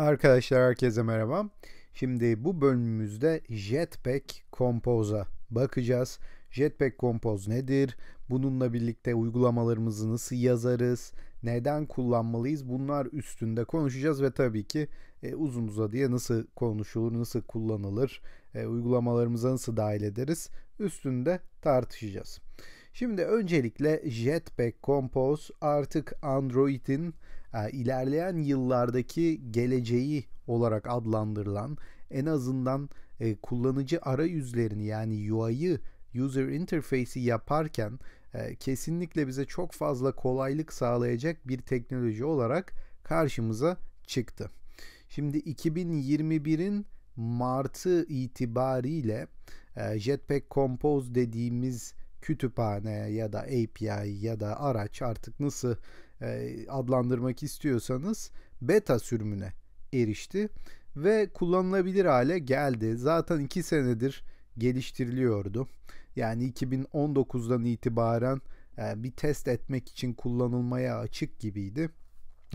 Arkadaşlar herkese merhaba. Şimdi bu bölümümüzde Jetpack Compose'a bakacağız. Jetpack Compose nedir? Bununla birlikte uygulamalarımızı nasıl yazarız? Neden kullanmalıyız? Bunlar üstünde konuşacağız ve tabii ki e, uzun uzadıya nasıl konuşulur, nasıl kullanılır, e, uygulamalarımıza nasıl dahil ederiz? Üstünde tartışacağız. Şimdi öncelikle Jetpack Compose artık Android'in e, ilerleyen yıllardaki geleceği olarak adlandırılan en azından e, kullanıcı arayüzlerini yani UI'yı user interface'i yaparken e, kesinlikle bize çok fazla kolaylık sağlayacak bir teknoloji olarak karşımıza çıktı. Şimdi 2021'in Mart'ı itibariyle e, Jetpack Compose dediğimiz kütüphane ya da API ya da araç artık nasıl e, adlandırmak istiyorsanız beta sürümüne erişti ve kullanılabilir hale geldi. Zaten 2 senedir geliştiriliyordu. Yani 2019'dan itibaren bir test etmek için kullanılmaya açık gibiydi.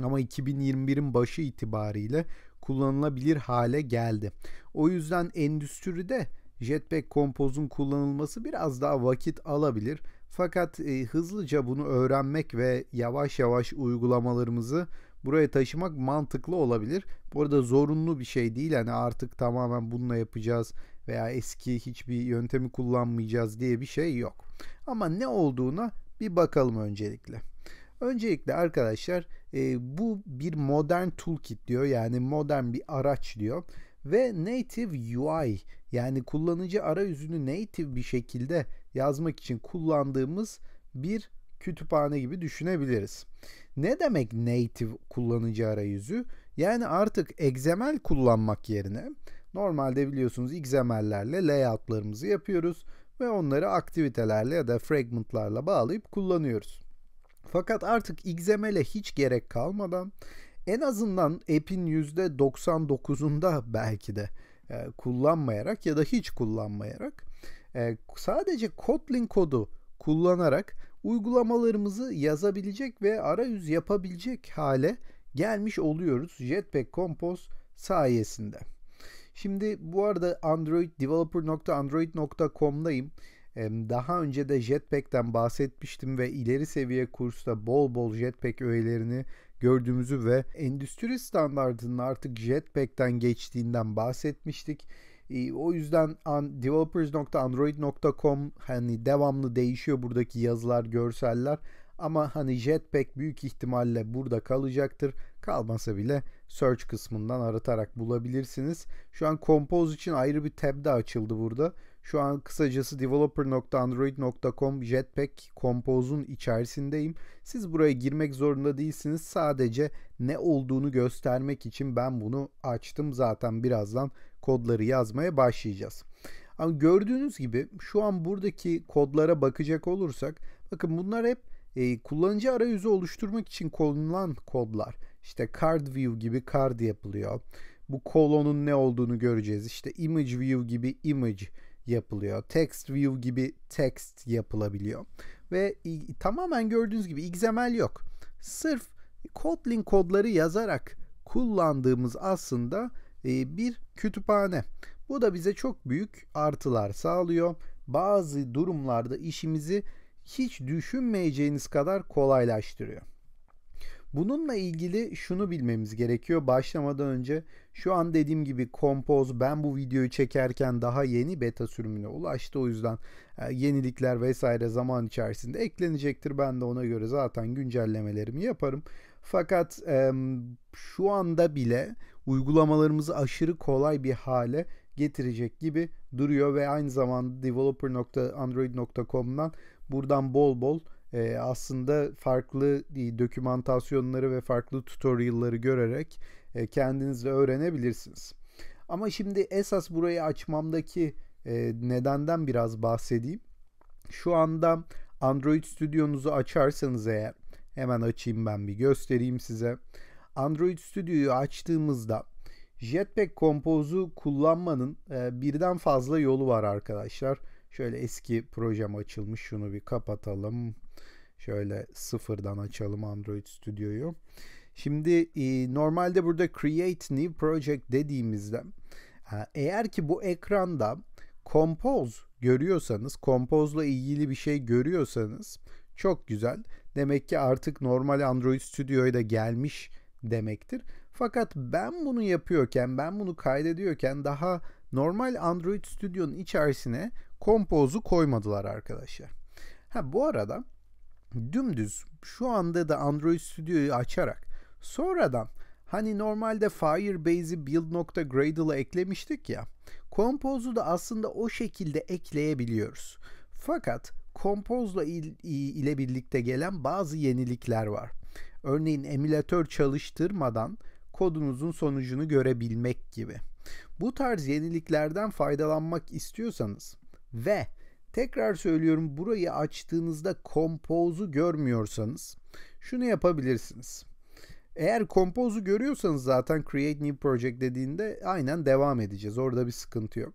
Ama 2021'in başı itibariyle kullanılabilir hale geldi. O yüzden endüstride Jetpack Compose'un kullanılması biraz daha vakit alabilir. Fakat e, hızlıca bunu öğrenmek ve yavaş yavaş uygulamalarımızı buraya taşımak mantıklı olabilir. Bu arada zorunlu bir şey değil. Hani artık tamamen bununla yapacağız veya eski hiçbir yöntemi kullanmayacağız diye bir şey yok. Ama ne olduğuna bir bakalım öncelikle. Öncelikle arkadaşlar e, bu bir modern toolkit diyor. Yani modern bir araç diyor. Ve native UI yani kullanıcı arayüzünü native bir şekilde yazmak için kullandığımız bir kütüphane gibi düşünebiliriz. Ne demek native kullanıcı arayüzü? Yani artık XML kullanmak yerine normalde biliyorsunuz XML'lerle layoutlarımızı yapıyoruz ve onları aktivitelerle ya da fragmentlarla bağlayıp kullanıyoruz. Fakat artık XML'e hiç gerek kalmadan en azından app'in %99'unda belki de e, kullanmayarak ya da hiç kullanmayarak ee, sadece Kotlin kodu kullanarak uygulamalarımızı yazabilecek ve arayüz yapabilecek hale gelmiş oluyoruz Jetpack Compose sayesinde. Şimdi bu arada Android developer.android.com'dayım. Daha önce de Jetpack'ten bahsetmiştim ve ileri seviye kursta bol bol Jetpack öğelerini gördüğümüzü ve endüstri standartının artık Jetpack'ten geçtiğinden bahsetmiştik. Ee, o yüzden developers.android.com hani devamlı değişiyor buradaki yazılar, görseller. Ama hani Jetpack büyük ihtimalle burada kalacaktır. Kalmasa bile search kısmından aratarak bulabilirsiniz. Şu an Compose için ayrı bir tab da açıldı burada. Şu an kısacası developer.android.com Jetpack Compose'un içerisindeyim. Siz buraya girmek zorunda değilsiniz. Sadece ne olduğunu göstermek için ben bunu açtım. Zaten birazdan kodları yazmaya başlayacağız. Ama gördüğünüz gibi şu an buradaki kodlara bakacak olursak bakın bunlar hep e, kullanıcı arayüzü oluşturmak için kullanılan kodlar. İşte card view gibi card yapılıyor. Bu kolonun ne olduğunu göreceğiz. İşte image view gibi image yapılıyor. Text view gibi text yapılabiliyor. Ve tamamen gördüğünüz gibi XML yok. Sırf Kotlin kodları yazarak kullandığımız aslında e, bir kütüphane. Bu da bize çok büyük artılar sağlıyor. Bazı durumlarda işimizi hiç düşünmeyeceğiniz kadar kolaylaştırıyor. Bununla ilgili şunu bilmemiz gerekiyor başlamadan önce. Şu an dediğim gibi Compose ben bu videoyu çekerken daha yeni beta sürümüne ulaştı. O yüzden e, yenilikler vesaire zaman içerisinde eklenecektir. Ben de ona göre zaten güncellemelerimi yaparım. Fakat şu anda bile uygulamalarımızı aşırı kolay bir hale getirecek gibi duruyor ve aynı zamanda developer.android.com'dan buradan bol bol e, aslında farklı e, dokümantasyonları ve farklı tutorial'ları görerek e, kendiniz de öğrenebilirsiniz. Ama şimdi esas burayı açmamdaki e, nedenden biraz bahsedeyim. Şu anda Android Studio'nuzu açarsanız eğer hemen açayım ben bir göstereyim size. Android Studio'yu açtığımızda Jetpack Compose'u kullanmanın e, birden fazla yolu var arkadaşlar. Şöyle eski projem açılmış şunu bir kapatalım. Şöyle sıfırdan açalım Android Studio'yu. Şimdi e, normalde burada Create New Project dediğimizde e, eğer ki bu ekranda Compose görüyorsanız, Compose'la ilgili bir şey görüyorsanız çok güzel. Demek ki artık normal Android Studio'ya da gelmiş demektir. Fakat ben bunu yapıyorken, ben bunu kaydediyorken daha normal Android Studio'nun içerisine Compose'u koymadılar arkadaşlar. Ha bu arada dümdüz şu anda da Android Studio'yu açarak sonradan hani normalde Firebase'i build.gradle'a eklemiştik ya Compose'u da aslında o şekilde ekleyebiliyoruz. Fakat Compose'la ile birlikte gelen bazı yenilikler var. Örneğin emülatör çalıştırmadan kodunuzun sonucunu görebilmek gibi. Bu tarz yeniliklerden faydalanmak istiyorsanız ve Tekrar söylüyorum burayı açtığınızda kompozu görmüyorsanız şunu yapabilirsiniz. Eğer kompozu görüyorsanız zaten create new project dediğinde aynen devam edeceğiz. Orada bir sıkıntı yok.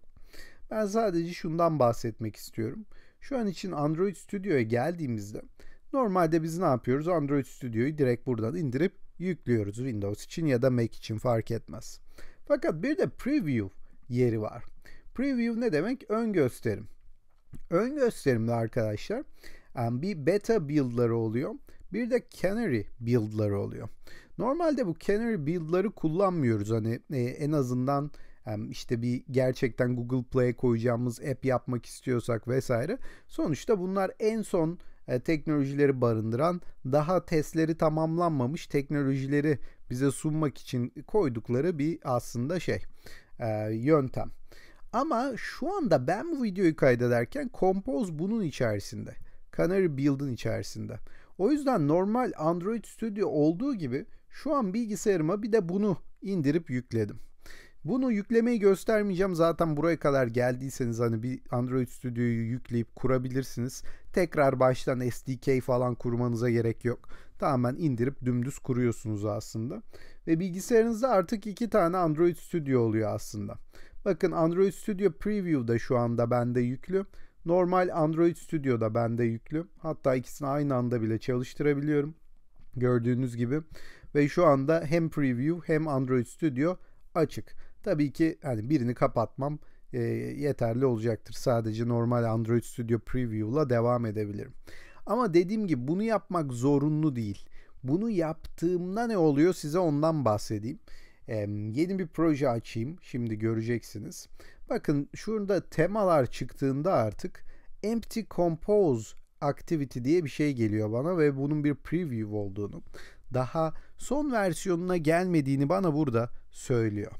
Ben sadece şundan bahsetmek istiyorum. Şu an için Android Studio'ya geldiğimizde normalde biz ne yapıyoruz? Android Studio'yu direkt buradan indirip yüklüyoruz Windows için ya da Mac için fark etmez. Fakat bir de preview yeri var. Preview ne demek? Ön gösterim. Ön gösterimde arkadaşlar bir beta build'ları oluyor. Bir de canary build'ları oluyor. Normalde bu canary build'ları kullanmıyoruz. Hani e, en azından işte bir gerçekten Google Play'e koyacağımız app yapmak istiyorsak vesaire. Sonuçta bunlar en son e, teknolojileri barındıran daha testleri tamamlanmamış teknolojileri bize sunmak için koydukları bir aslında şey e, yöntem. Ama şu anda ben bu videoyu kaydederken Compose bunun içerisinde. Canary Build'ın içerisinde. O yüzden normal Android Studio olduğu gibi şu an bilgisayarıma bir de bunu indirip yükledim. Bunu yüklemeyi göstermeyeceğim. Zaten buraya kadar geldiyseniz hani bir Android Studio'yu yükleyip kurabilirsiniz. Tekrar baştan SDK falan kurmanıza gerek yok. Tamamen indirip dümdüz kuruyorsunuz aslında. Ve bilgisayarınızda artık iki tane Android Studio oluyor aslında. Bakın Android Studio Preview Preview'da şu anda bende yüklü. Normal Android Studio da bende yüklü. Hatta ikisini aynı anda bile çalıştırabiliyorum. Gördüğünüz gibi. Ve şu anda hem Preview hem Android Studio açık. Tabii ki hani birini kapatmam e, yeterli olacaktır. Sadece normal Android Studio Preview ile devam edebilirim. Ama dediğim gibi bunu yapmak zorunlu değil. Bunu yaptığımda ne oluyor size ondan bahsedeyim yeni bir proje açayım. Şimdi göreceksiniz. Bakın şurada temalar çıktığında artık Empty Compose Activity diye bir şey geliyor bana ve bunun bir preview olduğunu daha son versiyonuna gelmediğini bana burada söylüyor.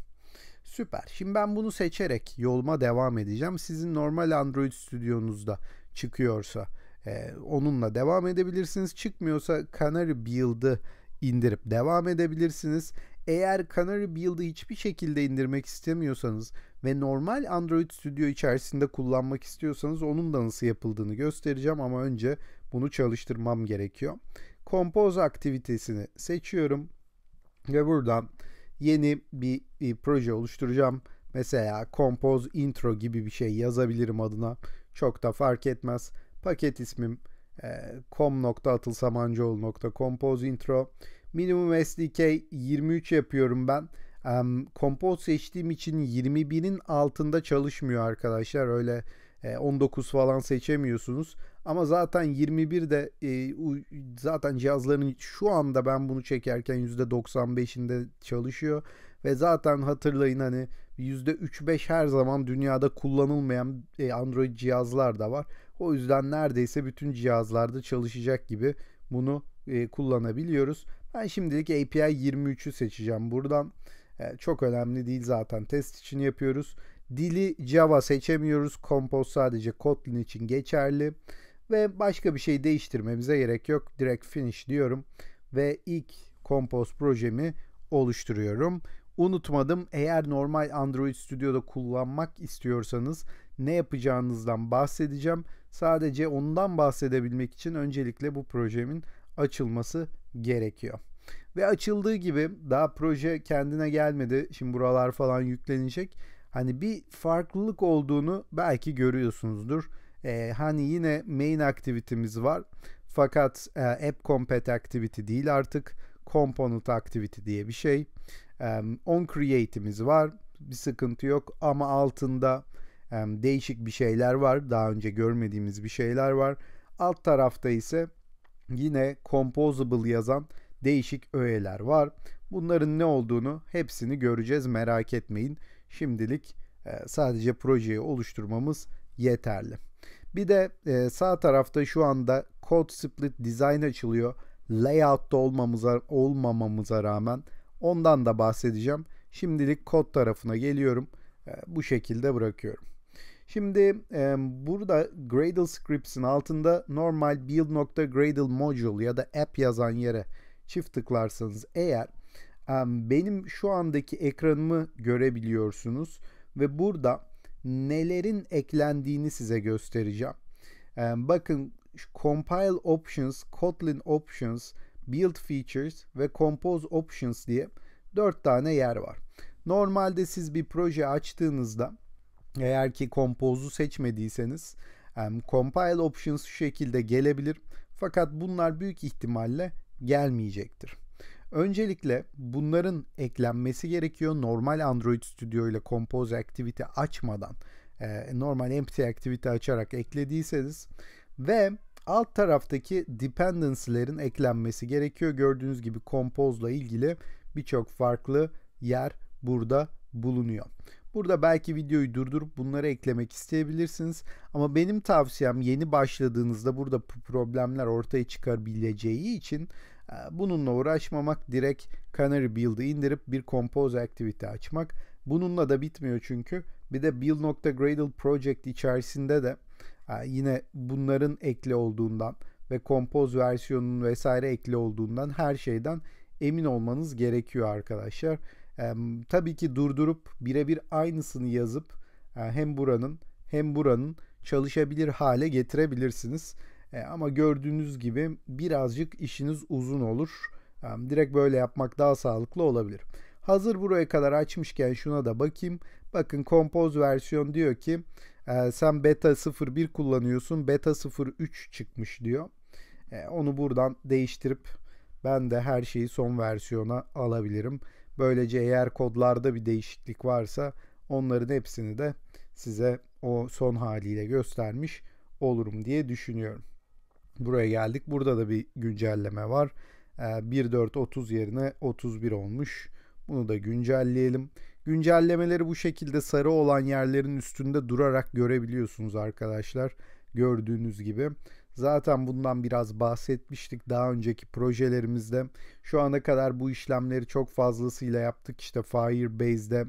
Süper. Şimdi ben bunu seçerek yoluma devam edeceğim. Sizin normal Android stüdyonuzda çıkıyorsa e, onunla devam edebilirsiniz. Çıkmıyorsa Canary Build'ı indirip devam edebilirsiniz. Eğer Canary Build'ı hiçbir şekilde indirmek istemiyorsanız ve normal Android Studio içerisinde kullanmak istiyorsanız onun da nasıl yapıldığını göstereceğim ama önce bunu çalıştırmam gerekiyor. Compose aktivitesini seçiyorum ve buradan yeni bir, bir proje oluşturacağım. Mesela Compose Intro gibi bir şey yazabilirim adına. Çok da fark etmez. Paket ismim e, com.atılsamancıoğlu.composeintro Minimum SDK 23 yapıyorum ben. Um, Compose seçtiğim için 21'in altında çalışmıyor arkadaşlar. Öyle 19 e, falan seçemiyorsunuz. Ama zaten 21 de e, zaten cihazların şu anda ben bunu çekerken %95'inde çalışıyor. Ve zaten hatırlayın hani %3-5 her zaman dünyada kullanılmayan e, Android cihazlar da var. O yüzden neredeyse bütün cihazlarda çalışacak gibi bunu kullanabiliyoruz. Ben şimdilik API 23'ü seçeceğim buradan. E, çok önemli değil zaten test için yapıyoruz. Dili Java seçemiyoruz. Compose sadece Kotlin için geçerli. Ve başka bir şey değiştirmemize gerek yok. Direkt finish diyorum. Ve ilk Compose projemi oluşturuyorum. Unutmadım eğer normal Android Studio'da kullanmak istiyorsanız ne yapacağınızdan bahsedeceğim. Sadece ondan bahsedebilmek için öncelikle bu projemin açılması gerekiyor. Ve açıldığı gibi daha proje kendine gelmedi. Şimdi buralar falan yüklenecek. Hani bir farklılık olduğunu belki görüyorsunuzdur. Ee, hani yine main aktivitemiz var. Fakat e, app compat activity değil artık. Component activity diye bir şey. E, on create'imiz var. Bir sıkıntı yok ama altında e, değişik bir şeyler var. Daha önce görmediğimiz bir şeyler var. Alt tarafta ise yine composable yazan değişik öğeler var. Bunların ne olduğunu hepsini göreceğiz merak etmeyin. Şimdilik e, sadece projeyi oluşturmamız yeterli. Bir de e, sağ tarafta şu anda Code Split Design açılıyor. Layout'ta olmamıza, olmamamıza rağmen ondan da bahsedeceğim. Şimdilik kod tarafına geliyorum. E, bu şekilde bırakıyorum. Şimdi e, burada Gradle Scripts'in altında normal build.gradle module ya da app yazan yere çift tıklarsanız eğer e, benim şu andaki ekranımı görebiliyorsunuz ve burada nelerin eklendiğini size göstereceğim. E, bakın compile options, Kotlin options, build features ve compose options diye 4 tane yer var. Normalde siz bir proje açtığınızda eğer ki compose'u seçmediyseniz compile options şu şekilde gelebilir. Fakat bunlar büyük ihtimalle gelmeyecektir. Öncelikle bunların eklenmesi gerekiyor normal Android Studio ile Compose Activity açmadan. E, normal Empty Activity açarak eklediyseniz ve alt taraftaki dependencieslerin eklenmesi gerekiyor. Gördüğünüz gibi Compose ile ilgili birçok farklı yer burada bulunuyor. Burada belki videoyu durdurup bunları eklemek isteyebilirsiniz. Ama benim tavsiyem yeni başladığınızda burada problemler ortaya çıkabileceği için e, bununla uğraşmamak direkt Canary Build'ı indirip bir compose activity açmak. Bununla da bitmiyor çünkü. Bir de build.gradle project içerisinde de e, yine bunların ekli olduğundan ve compose versiyonunun vesaire ekli olduğundan her şeyden emin olmanız gerekiyor arkadaşlar tabii ki durdurup birebir aynısını yazıp e, hem buranın hem buranın çalışabilir hale getirebilirsiniz. E, ama gördüğünüz gibi birazcık işiniz uzun olur. direkt böyle yapmak daha sağlıklı olabilir. Hazır buraya kadar açmışken şuna da bakayım. Bakın Compose versiyon diyor ki e, sen beta 01 kullanıyorsun. Beta 03 çıkmış diyor. onu buradan değiştirip ben de her şeyi son versiyona alabilirim. Böylece eğer kodlarda bir değişiklik varsa onların hepsini de size o son haliyle göstermiş olurum diye düşünüyorum. Buraya geldik. Burada da bir güncelleme var. 1.4.30 ee, yerine 31 olmuş. Bunu da güncelleyelim. Güncellemeleri bu şekilde sarı olan yerlerin üstünde durarak görebiliyorsunuz arkadaşlar. Gördüğünüz gibi. Zaten bundan biraz bahsetmiştik daha önceki projelerimizde. Şu ana kadar bu işlemleri çok fazlasıyla yaptık. İşte Firebase'de,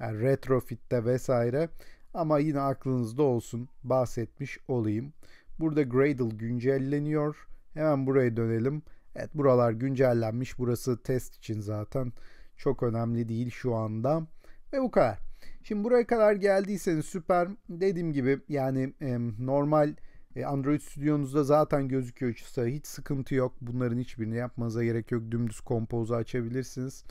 yani e, Retrofit'te vesaire. Ama yine aklınızda olsun bahsetmiş olayım. Burada Gradle güncelleniyor. Hemen buraya dönelim. Evet buralar güncellenmiş. Burası test için zaten çok önemli değil şu anda. Ve bu kadar. Şimdi buraya kadar geldiyseniz süper. Dediğim gibi yani e, normal normal e, Android stüdyonuzda zaten gözüküyorsa hiç sıkıntı yok. Bunların hiçbirini yapmanıza gerek yok. Dümdüz kompozu açabilirsiniz.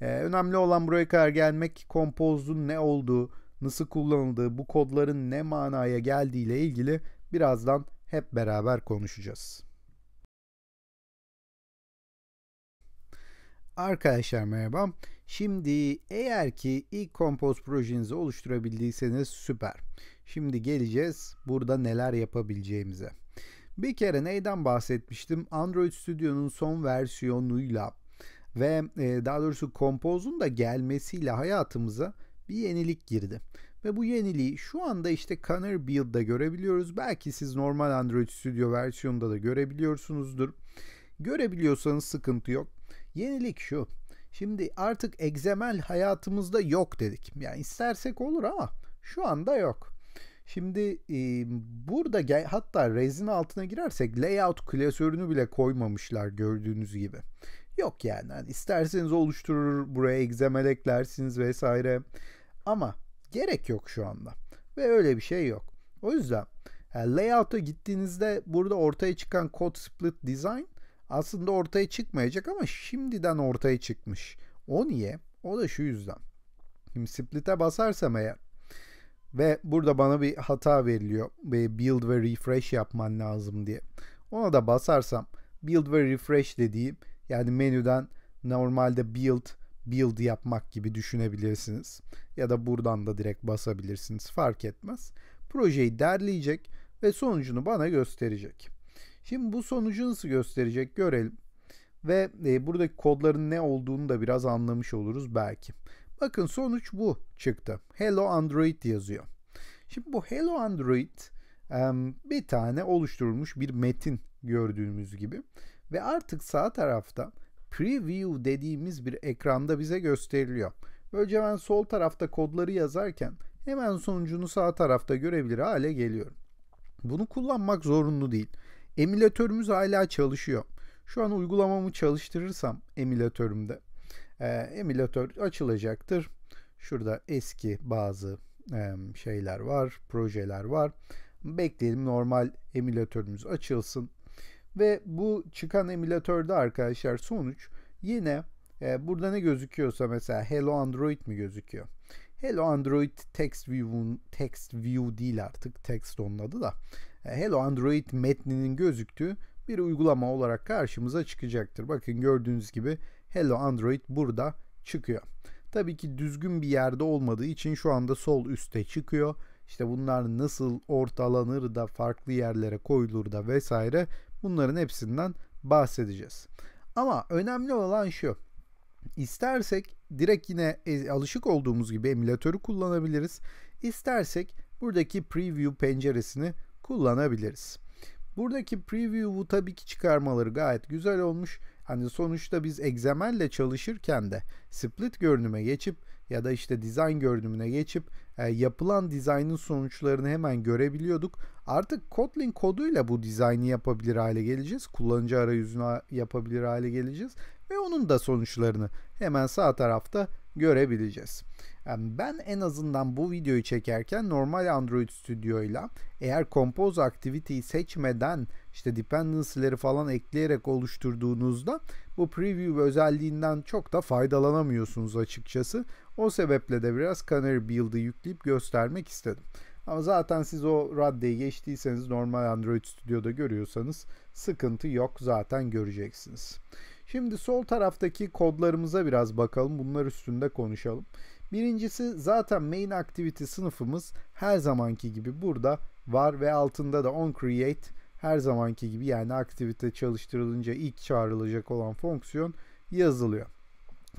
E, önemli olan buraya kadar gelmek kompozun ne olduğu, nasıl kullanıldığı, bu kodların ne manaya geldiği ile ilgili birazdan hep beraber konuşacağız. Arkadaşlar merhaba. Şimdi eğer ki ilk kompoz projenizi oluşturabildiyseniz süper. Şimdi geleceğiz burada neler yapabileceğimize. Bir kere neyden bahsetmiştim? Android Studio'nun son versiyonuyla ve e, daha doğrusu Compose'un da gelmesiyle hayatımıza bir yenilik girdi. Ve bu yeniliği şu anda işte Canary Build'da görebiliyoruz. Belki siz normal Android Studio versiyonunda da görebiliyorsunuzdur. Görebiliyorsanız sıkıntı yok. Yenilik şu. Şimdi artık XML hayatımızda yok dedik. Yani istersek olur ama şu anda yok. Şimdi e, burada gel, hatta rezin altına girersek layout klasörünü bile koymamışlar gördüğünüz gibi. Yok yani, yani isterseniz oluşturur buraya XML eklersiniz vesaire ama gerek yok şu anda ve öyle bir şey yok. O yüzden yani e, layout'a gittiğinizde burada ortaya çıkan code split design aslında ortaya çıkmayacak ama şimdiden ortaya çıkmış. O niye? O da şu yüzden. Şimdi split'e basarsam eğer ve burada bana bir hata veriliyor. Build ve refresh yapman lazım diye. Ona da basarsam build ve refresh dediğim yani menüden normalde build build yapmak gibi düşünebilirsiniz. Ya da buradan da direkt basabilirsiniz fark etmez. Projeyi derleyecek ve sonucunu bana gösterecek. Şimdi bu sonucu nasıl gösterecek görelim. Ve e, buradaki kodların ne olduğunu da biraz anlamış oluruz belki. Bakın sonuç bu çıktı. Hello Android yazıyor. Şimdi bu Hello Android bir tane oluşturulmuş bir metin gördüğümüz gibi ve artık sağ tarafta preview dediğimiz bir ekranda bize gösteriliyor. Böylece ben sol tarafta kodları yazarken hemen sonucunu sağ tarafta görebilir hale geliyorum. Bunu kullanmak zorunlu değil. Emülatörümüz hala çalışıyor. Şu an uygulamamı çalıştırırsam emülatörümde e, emülatör açılacaktır. Şurada eski bazı e, şeyler var, projeler var. Bekleyelim normal emülatörümüz açılsın. Ve bu çıkan emülatörde arkadaşlar sonuç yine e, burada ne gözüküyorsa mesela Hello Android mi gözüküyor? Hello Android Text View'un Text View değil artık Text onun adı da. E, Hello Android metninin gözüktüğü bir uygulama olarak karşımıza çıkacaktır. Bakın gördüğünüz gibi Hello Android burada çıkıyor. Tabii ki düzgün bir yerde olmadığı için şu anda sol üste çıkıyor. İşte bunlar nasıl ortalanır da farklı yerlere koyulur da vesaire bunların hepsinden bahsedeceğiz. Ama önemli olan şu. İstersek direkt yine e, alışık olduğumuz gibi emülatörü kullanabiliriz. İstersek buradaki preview penceresini kullanabiliriz. Buradaki preview'u tabii ki çıkarmaları gayet güzel olmuş. Hani sonuçta biz XML'le çalışırken de split görünüme geçip ya da işte dizayn görünümüne geçip e, yapılan dizaynın sonuçlarını hemen görebiliyorduk. Artık Kotlin koduyla bu dizaynı yapabilir hale geleceğiz. Kullanıcı arayüzünü yapabilir hale geleceğiz ve onun da sonuçlarını hemen sağ tarafta görebileceğiz. Ben en azından bu videoyu çekerken normal Android Studio ile eğer Compose Activity'yi seçmeden işte dependency'leri falan ekleyerek oluşturduğunuzda bu preview özelliğinden çok da faydalanamıyorsunuz açıkçası. O sebeple de biraz Canary Build'ı yükleyip göstermek istedim. Ama zaten siz o raddeyi geçtiyseniz normal Android Studio'da görüyorsanız sıkıntı yok zaten göreceksiniz. Şimdi sol taraftaki kodlarımıza biraz bakalım. Bunlar üstünde konuşalım. Birincisi zaten main activity sınıfımız her zamanki gibi burada var ve altında da on create her zamanki gibi yani aktivite çalıştırılınca ilk çağrılacak olan fonksiyon yazılıyor.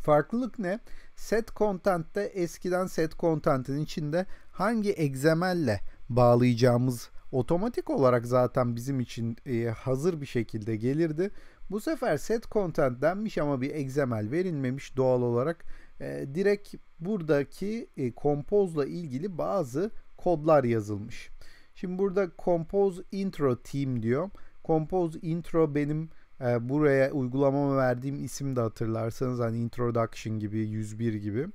Farklılık ne? Set content'te eskiden set content'in içinde hangi XML'le bağlayacağımız otomatik olarak zaten bizim için e, hazır bir şekilde gelirdi. Bu sefer set content denmiş ama bir XML verilmemiş doğal olarak e, direkt buradaki e, Compose'la ilgili bazı kodlar yazılmış. Şimdi burada Compose Intro Team diyor. Compose Intro benim e, buraya uygulamama verdiğim isim de hatırlarsanız hani Introduction gibi 101 gibi.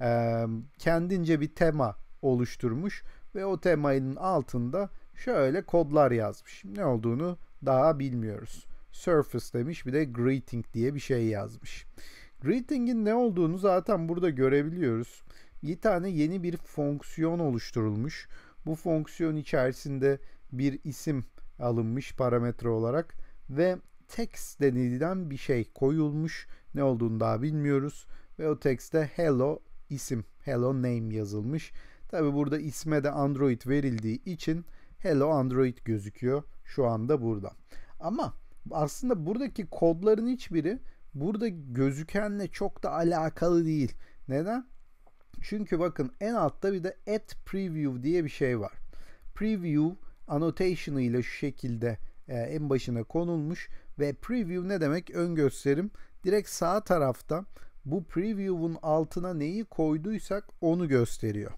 E, kendince bir tema oluşturmuş ve o temanın altında şöyle kodlar yazmış. Ne olduğunu daha bilmiyoruz. Surface demiş bir de greeting diye bir şey yazmış. Rating'in ne olduğunu zaten burada görebiliyoruz. Bir tane yeni bir fonksiyon oluşturulmuş. Bu fonksiyon içerisinde bir isim alınmış parametre olarak ve text denilen bir şey koyulmuş. Ne olduğunu daha bilmiyoruz ve o textte hello isim, hello name yazılmış. Tabi burada isme de Android verildiği için hello Android gözüküyor şu anda burada. Ama aslında buradaki kodların hiçbiri burada gözükenle çok da alakalı değil. Neden? Çünkü bakın en altta bir de at preview diye bir şey var. Preview annotation ile şu şekilde e, en başına konulmuş ve preview ne demek? Ön gösterim. Direkt sağ tarafta bu preview'un altına neyi koyduysak onu gösteriyor.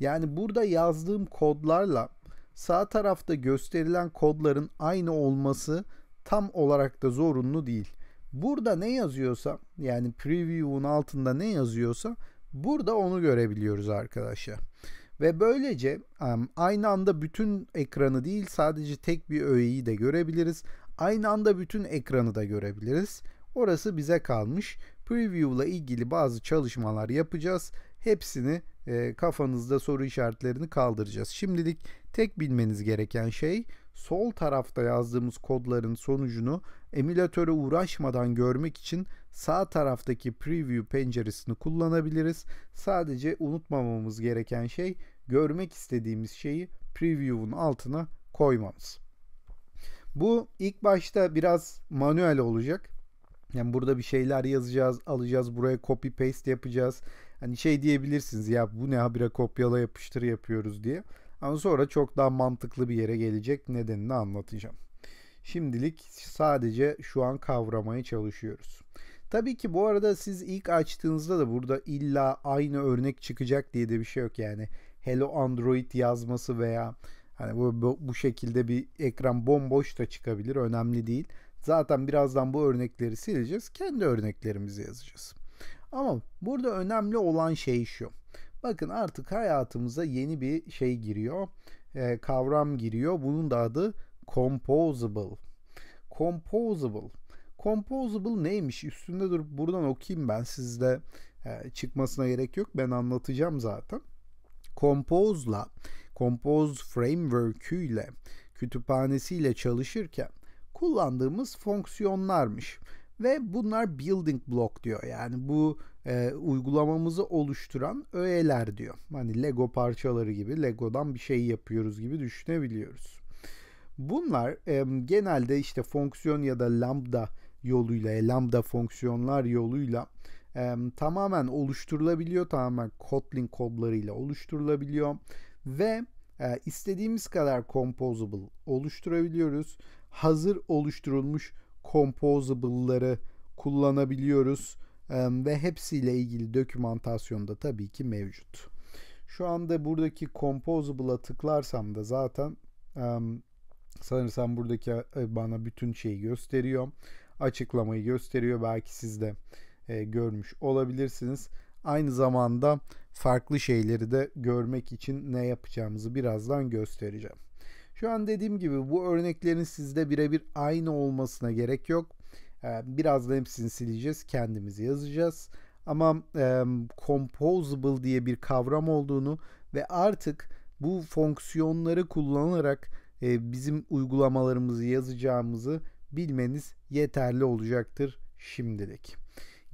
Yani burada yazdığım kodlarla sağ tarafta gösterilen kodların aynı olması tam olarak da zorunlu değil. Burada ne yazıyorsa yani preview'un altında ne yazıyorsa burada onu görebiliyoruz arkadaşlar. Ve böylece aynı anda bütün ekranı değil sadece tek bir öğeyi de görebiliriz. Aynı anda bütün ekranı da görebiliriz. Orası bize kalmış. Preview ile ilgili bazı çalışmalar yapacağız. Hepsini e, kafanızda soru işaretlerini kaldıracağız. Şimdilik tek bilmeniz gereken şey sol tarafta yazdığımız kodların sonucunu emülatöre uğraşmadan görmek için sağ taraftaki preview penceresini kullanabiliriz. Sadece unutmamamız gereken şey görmek istediğimiz şeyi preview'un altına koymamız. Bu ilk başta biraz manuel olacak. Yani burada bir şeyler yazacağız, alacağız, buraya copy paste yapacağız. Hani şey diyebilirsiniz ya bu ne habire kopyala yapıştır yapıyoruz diye. Ama sonra çok daha mantıklı bir yere gelecek nedenini anlatacağım. Şimdilik sadece şu an kavramaya çalışıyoruz. Tabii ki bu arada siz ilk açtığınızda da burada illa aynı örnek çıkacak diye de bir şey yok yani. Hello Android yazması veya hani bu, bu, bu şekilde bir ekran bomboş da çıkabilir önemli değil. Zaten birazdan bu örnekleri sileceğiz. Kendi örneklerimizi yazacağız. Ama burada önemli olan şey şu. Bakın artık hayatımıza yeni bir şey giriyor. E, kavram giriyor. Bunun da adı Composable. Composable. Composable neymiş? Üstünde durup buradan okuyayım ben sizde e, çıkmasına gerek yok. Ben anlatacağım zaten. Compose'la, Compose Framework'üyle, kütüphanesiyle çalışırken kullandığımız fonksiyonlarmış. Ve bunlar building block diyor. Yani bu e, uygulamamızı oluşturan öğeler diyor. Hani Lego parçaları gibi Lego'dan bir şey yapıyoruz gibi düşünebiliyoruz. Bunlar e, genelde işte fonksiyon ya da lambda yoluyla, e, lambda fonksiyonlar yoluyla e, tamamen oluşturulabiliyor. Tamamen Kotlin kodlarıyla oluşturulabiliyor ve e, istediğimiz kadar composable oluşturabiliyoruz. Hazır oluşturulmuş composable'ları kullanabiliyoruz e, ve hepsiyle ilgili dokümantasyonda tabii ki mevcut. Şu anda buradaki composable'a tıklarsam da zaten um, Sanırsam buradaki e, bana bütün şeyi gösteriyor. Açıklamayı gösteriyor. Belki siz de e, görmüş olabilirsiniz. Aynı zamanda farklı şeyleri de görmek için ne yapacağımızı birazdan göstereceğim. Şu an dediğim gibi bu örneklerin sizde birebir aynı olmasına gerek yok. E, birazdan hepsini sileceğiz. Kendimizi yazacağız. Ama e, composable diye bir kavram olduğunu ve artık bu fonksiyonları kullanarak e, bizim uygulamalarımızı yazacağımızı bilmeniz yeterli olacaktır şimdilik.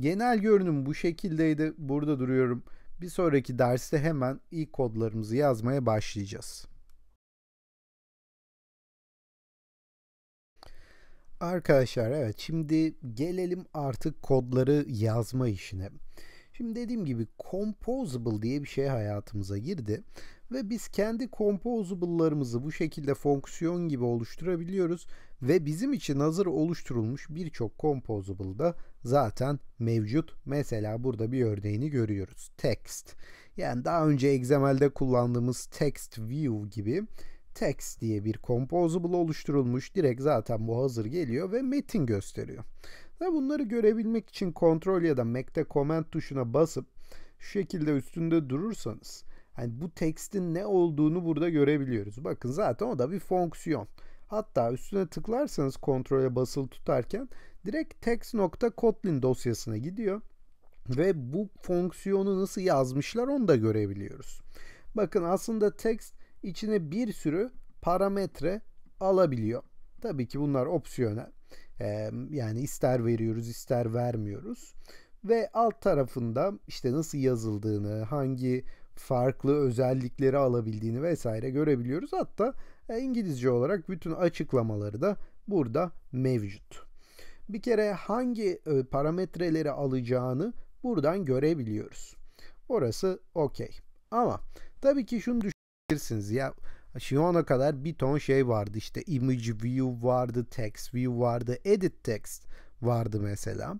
Genel görünüm bu şekildeydi. Burada duruyorum. Bir sonraki derste hemen ilk kodlarımızı yazmaya başlayacağız. Arkadaşlar evet şimdi gelelim artık kodları yazma işine. Şimdi dediğim gibi composable diye bir şey hayatımıza girdi ve biz kendi composable'larımızı bu şekilde fonksiyon gibi oluşturabiliyoruz ve bizim için hazır oluşturulmuş birçok composable da zaten mevcut. Mesela burada bir örneğini görüyoruz. Text. Yani daha önce XML'de kullandığımız text view gibi text diye bir composable oluşturulmuş. Direkt zaten bu hazır geliyor ve metin gösteriyor. Ve bunları görebilmek için kontrol ya da Mac'te command tuşuna basıp şu şekilde üstünde durursanız Hani bu tekstin ne olduğunu burada görebiliyoruz. Bakın zaten o da bir fonksiyon. Hatta üstüne tıklarsanız kontrole basılı tutarken direkt text.kotlin dosyasına gidiyor. Ve bu fonksiyonu nasıl yazmışlar onu da görebiliyoruz. Bakın aslında text içine bir sürü parametre alabiliyor. Tabii ki bunlar opsiyonel. Ee, yani ister veriyoruz ister vermiyoruz. Ve alt tarafında işte nasıl yazıldığını, hangi farklı özellikleri alabildiğini vesaire görebiliyoruz. Hatta e, İngilizce olarak bütün açıklamaları da burada mevcut. Bir kere hangi e, parametreleri alacağını buradan görebiliyoruz. Orası okey. Ama tabii ki şunu düşünebilirsiniz ya şu ana kadar bir ton şey vardı işte image view vardı, text view vardı, edit text vardı mesela.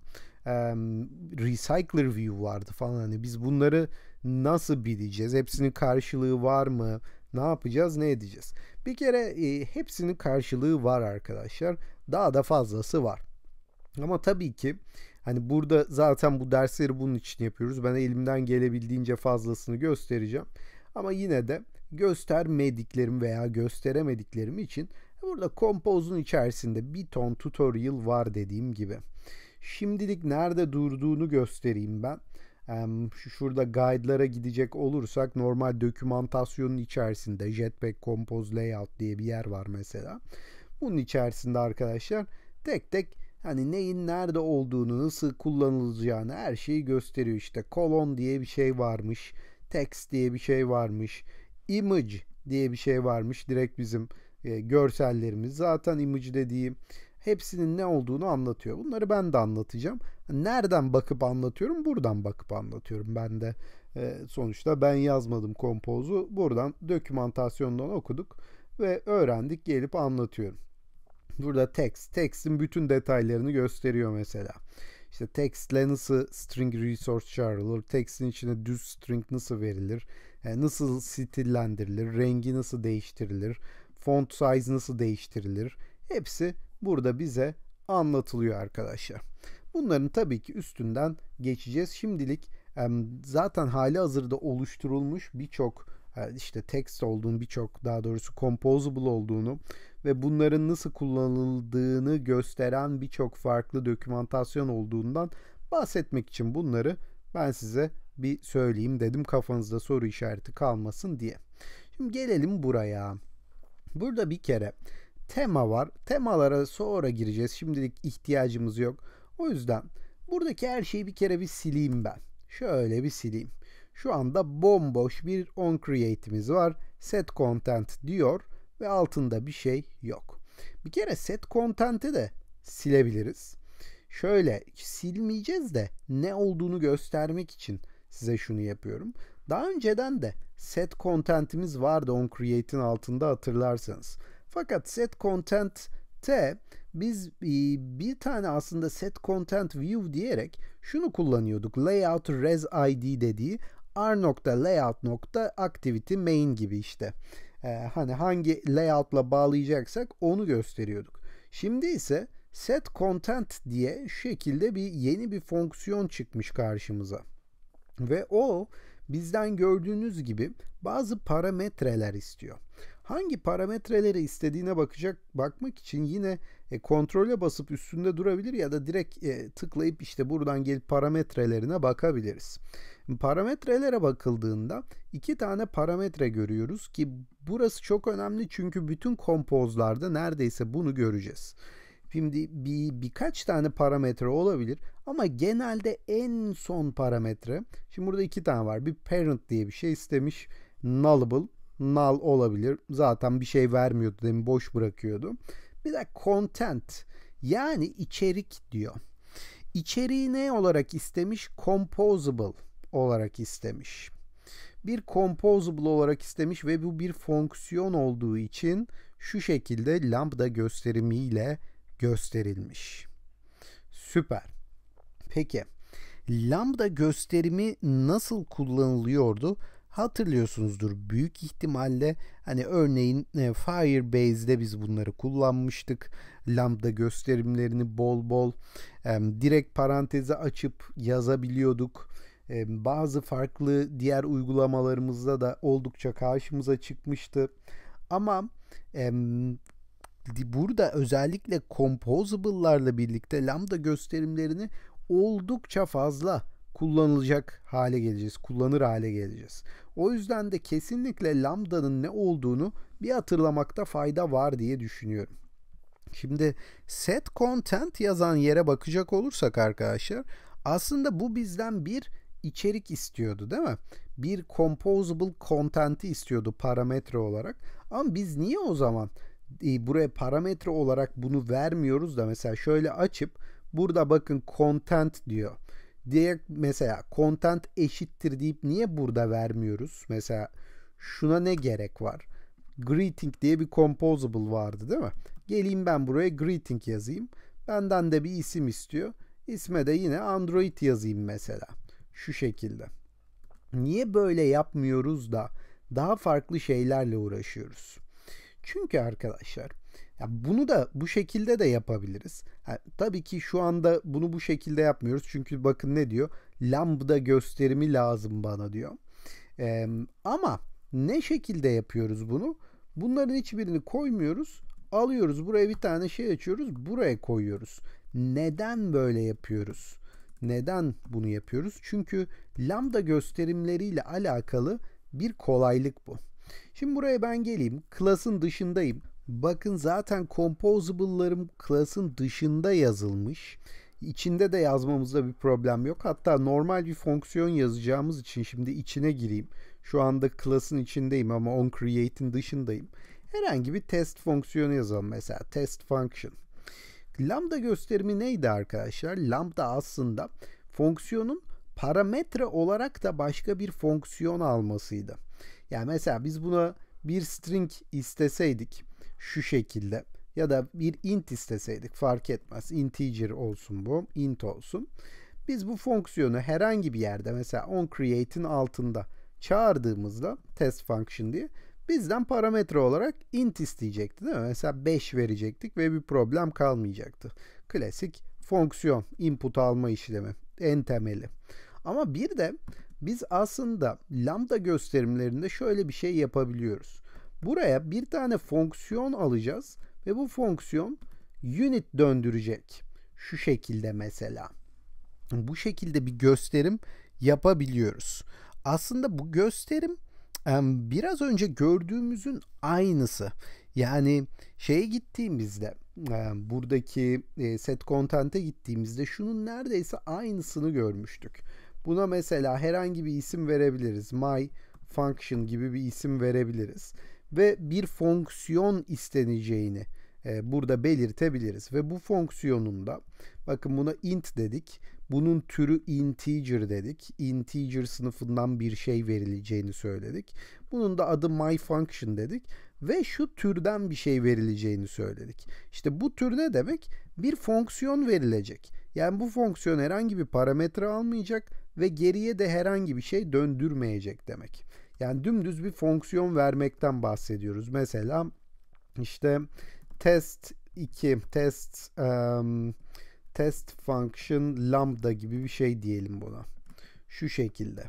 Um, recycler view vardı falan hani biz bunları nasıl bileceğiz? Hepsinin karşılığı var mı? Ne yapacağız? Ne edeceğiz? Bir kere e, hepsinin karşılığı var arkadaşlar. Daha da fazlası var. Ama tabii ki hani burada zaten bu dersleri bunun için yapıyoruz. Ben elimden gelebildiğince fazlasını göstereceğim. Ama yine de göstermediklerim veya gösteremediklerim için burada kompozun içerisinde bir ton tutorial var dediğim gibi. Şimdilik nerede durduğunu göstereyim ben şurada guide'lara gidecek olursak normal dokümantasyonun içerisinde Jetpack Compose Layout diye bir yer var mesela. Bunun içerisinde arkadaşlar tek tek hani neyin nerede olduğunu, nasıl kullanılacağını her şeyi gösteriyor. İşte kolon diye bir şey varmış, text diye bir şey varmış, image diye bir şey varmış. Direkt bizim e, görsellerimiz. Zaten image dediğim hepsinin ne olduğunu anlatıyor. Bunları ben de anlatacağım. Nereden bakıp anlatıyorum? Buradan bakıp anlatıyorum ben de. E, sonuçta ben yazmadım kompozu. Buradan dokümantasyondan okuduk ve öğrendik gelip anlatıyorum. Burada text, text'in bütün detaylarını gösteriyor mesela. İşte text'le nasıl string resource çağrılır, text'in içine düz string nasıl verilir, e, nasıl stillendirilir, rengi nasıl değiştirilir, font size nasıl değiştirilir. Hepsi burada bize anlatılıyor arkadaşlar. Bunların tabii ki üstünden geçeceğiz. Şimdilik zaten hali hazırda oluşturulmuş birçok e, işte text olduğunu birçok daha doğrusu composable olduğunu ve bunların nasıl kullanıldığını gösteren birçok farklı dokümantasyon olduğundan bahsetmek için bunları ben size bir söyleyeyim dedim kafanızda soru işareti kalmasın diye. Şimdi gelelim buraya. Burada bir kere tema var. Temalara sonra gireceğiz. Şimdilik ihtiyacımız yok. O yüzden buradaki her şeyi bir kere bir sileyim ben. Şöyle bir sileyim. Şu anda bomboş bir on create'imiz var. Set content diyor ve altında bir şey yok. Bir kere set content'i de silebiliriz. Şöyle silmeyeceğiz de ne olduğunu göstermek için size şunu yapıyorum. Daha önceden de set content'imiz vardı on create'in altında hatırlarsanız. Fakat set content T biz e, bir tane aslında set content view diyerek şunu kullanıyorduk. Layout res id dediği r nokta layout nokta activity main gibi işte. Ee, hani hangi layout'la bağlayacaksak onu gösteriyorduk. Şimdi ise set content diye şu şekilde bir yeni bir fonksiyon çıkmış karşımıza. Ve o bizden gördüğünüz gibi bazı parametreler istiyor hangi parametreleri istediğine bakacak bakmak için yine e, kontrole basıp üstünde durabilir ya da direkt e, tıklayıp işte buradan gelip parametrelerine bakabiliriz. Parametrelere bakıldığında iki tane parametre görüyoruz ki burası çok önemli çünkü bütün kompozlarda neredeyse bunu göreceğiz. Şimdi bir, birkaç tane parametre olabilir ama genelde en son parametre. Şimdi burada iki tane var. Bir parent diye bir şey istemiş. Nullable nal olabilir. Zaten bir şey vermiyordu demin boş bırakıyordu. Bir de content yani içerik diyor. İçeriği ne olarak istemiş? Composable olarak istemiş. Bir composable olarak istemiş ve bu bir fonksiyon olduğu için şu şekilde lambda gösterimiyle gösterilmiş. Süper. Peki lambda gösterimi nasıl kullanılıyordu? hatırlıyorsunuzdur büyük ihtimalle hani örneğin e, Firebase'de biz bunları kullanmıştık. Lambda gösterimlerini bol bol direkt parantezi açıp yazabiliyorduk. bazı farklı diğer uygulamalarımızda da oldukça karşımıza çıkmıştı. Ama burada özellikle composable'larla birlikte lambda gösterimlerini oldukça fazla kullanılacak hale geleceğiz, kullanır hale geleceğiz. O yüzden de kesinlikle lambda'nın ne olduğunu bir hatırlamakta fayda var diye düşünüyorum. Şimdi set content yazan yere bakacak olursak arkadaşlar aslında bu bizden bir içerik istiyordu değil mi? Bir composable content'i istiyordu parametre olarak. Ama biz niye o zaman e, buraya parametre olarak bunu vermiyoruz da mesela şöyle açıp burada bakın content diyor diğer mesela content eşittir deyip niye burada vermiyoruz? Mesela şuna ne gerek var? Greeting diye bir composable vardı değil mi? Geleyim ben buraya greeting yazayım. Benden de bir isim istiyor. İsme de yine Android yazayım mesela. Şu şekilde. Niye böyle yapmıyoruz da daha farklı şeylerle uğraşıyoruz? Çünkü arkadaşlar ya bunu da bu şekilde de yapabiliriz. Ha, tabii ki şu anda bunu bu şekilde yapmıyoruz. Çünkü bakın ne diyor? Lambda gösterimi lazım bana diyor. Ee, ama ne şekilde yapıyoruz bunu? Bunların hiçbirini koymuyoruz. Alıyoruz buraya bir tane şey açıyoruz. Buraya koyuyoruz. Neden böyle yapıyoruz? Neden bunu yapıyoruz? Çünkü lambda gösterimleriyle alakalı bir kolaylık bu. Şimdi buraya ben geleyim. Klasın dışındayım. Bakın zaten composable'larım class'ın dışında yazılmış. İçinde de yazmamızda bir problem yok. Hatta normal bir fonksiyon yazacağımız için şimdi içine gireyim. Şu anda class'ın içindeyim ama on create'in dışındayım. Herhangi bir test fonksiyonu yazalım mesela test function. Lambda gösterimi neydi arkadaşlar? Lambda aslında fonksiyonun parametre olarak da başka bir fonksiyon almasıydı. Yani mesela biz buna bir string isteseydik şu şekilde ya da bir int isteseydik fark etmez. Integer olsun bu. Int olsun. Biz bu fonksiyonu herhangi bir yerde mesela on create'in altında çağırdığımızda test function diye bizden parametre olarak int isteyecekti değil mi? Mesela 5 verecektik ve bir problem kalmayacaktı. Klasik fonksiyon input alma işlemi en temeli. Ama bir de biz aslında lambda gösterimlerinde şöyle bir şey yapabiliyoruz. Buraya bir tane fonksiyon alacağız ve bu fonksiyon unit döndürecek. Şu şekilde mesela. Bu şekilde bir gösterim yapabiliyoruz. Aslında bu gösterim biraz önce gördüğümüzün aynısı. Yani şeye gittiğimizde buradaki e, set content'e gittiğimizde şunun neredeyse aynısını görmüştük. Buna mesela herhangi bir isim verebiliriz. My function gibi bir isim verebiliriz ve bir fonksiyon isteneceğini e, burada belirtebiliriz. Ve bu fonksiyonun da bakın buna int dedik. Bunun türü integer dedik. Integer sınıfından bir şey verileceğini söyledik. Bunun da adı my function dedik ve şu türden bir şey verileceğini söyledik. işte bu tür ne demek? Bir fonksiyon verilecek. Yani bu fonksiyon herhangi bir parametre almayacak ve geriye de herhangi bir şey döndürmeyecek demek. Yani dümdüz bir fonksiyon vermekten bahsediyoruz. Mesela işte test 2 test um, test function lambda gibi bir şey diyelim buna. Şu şekilde.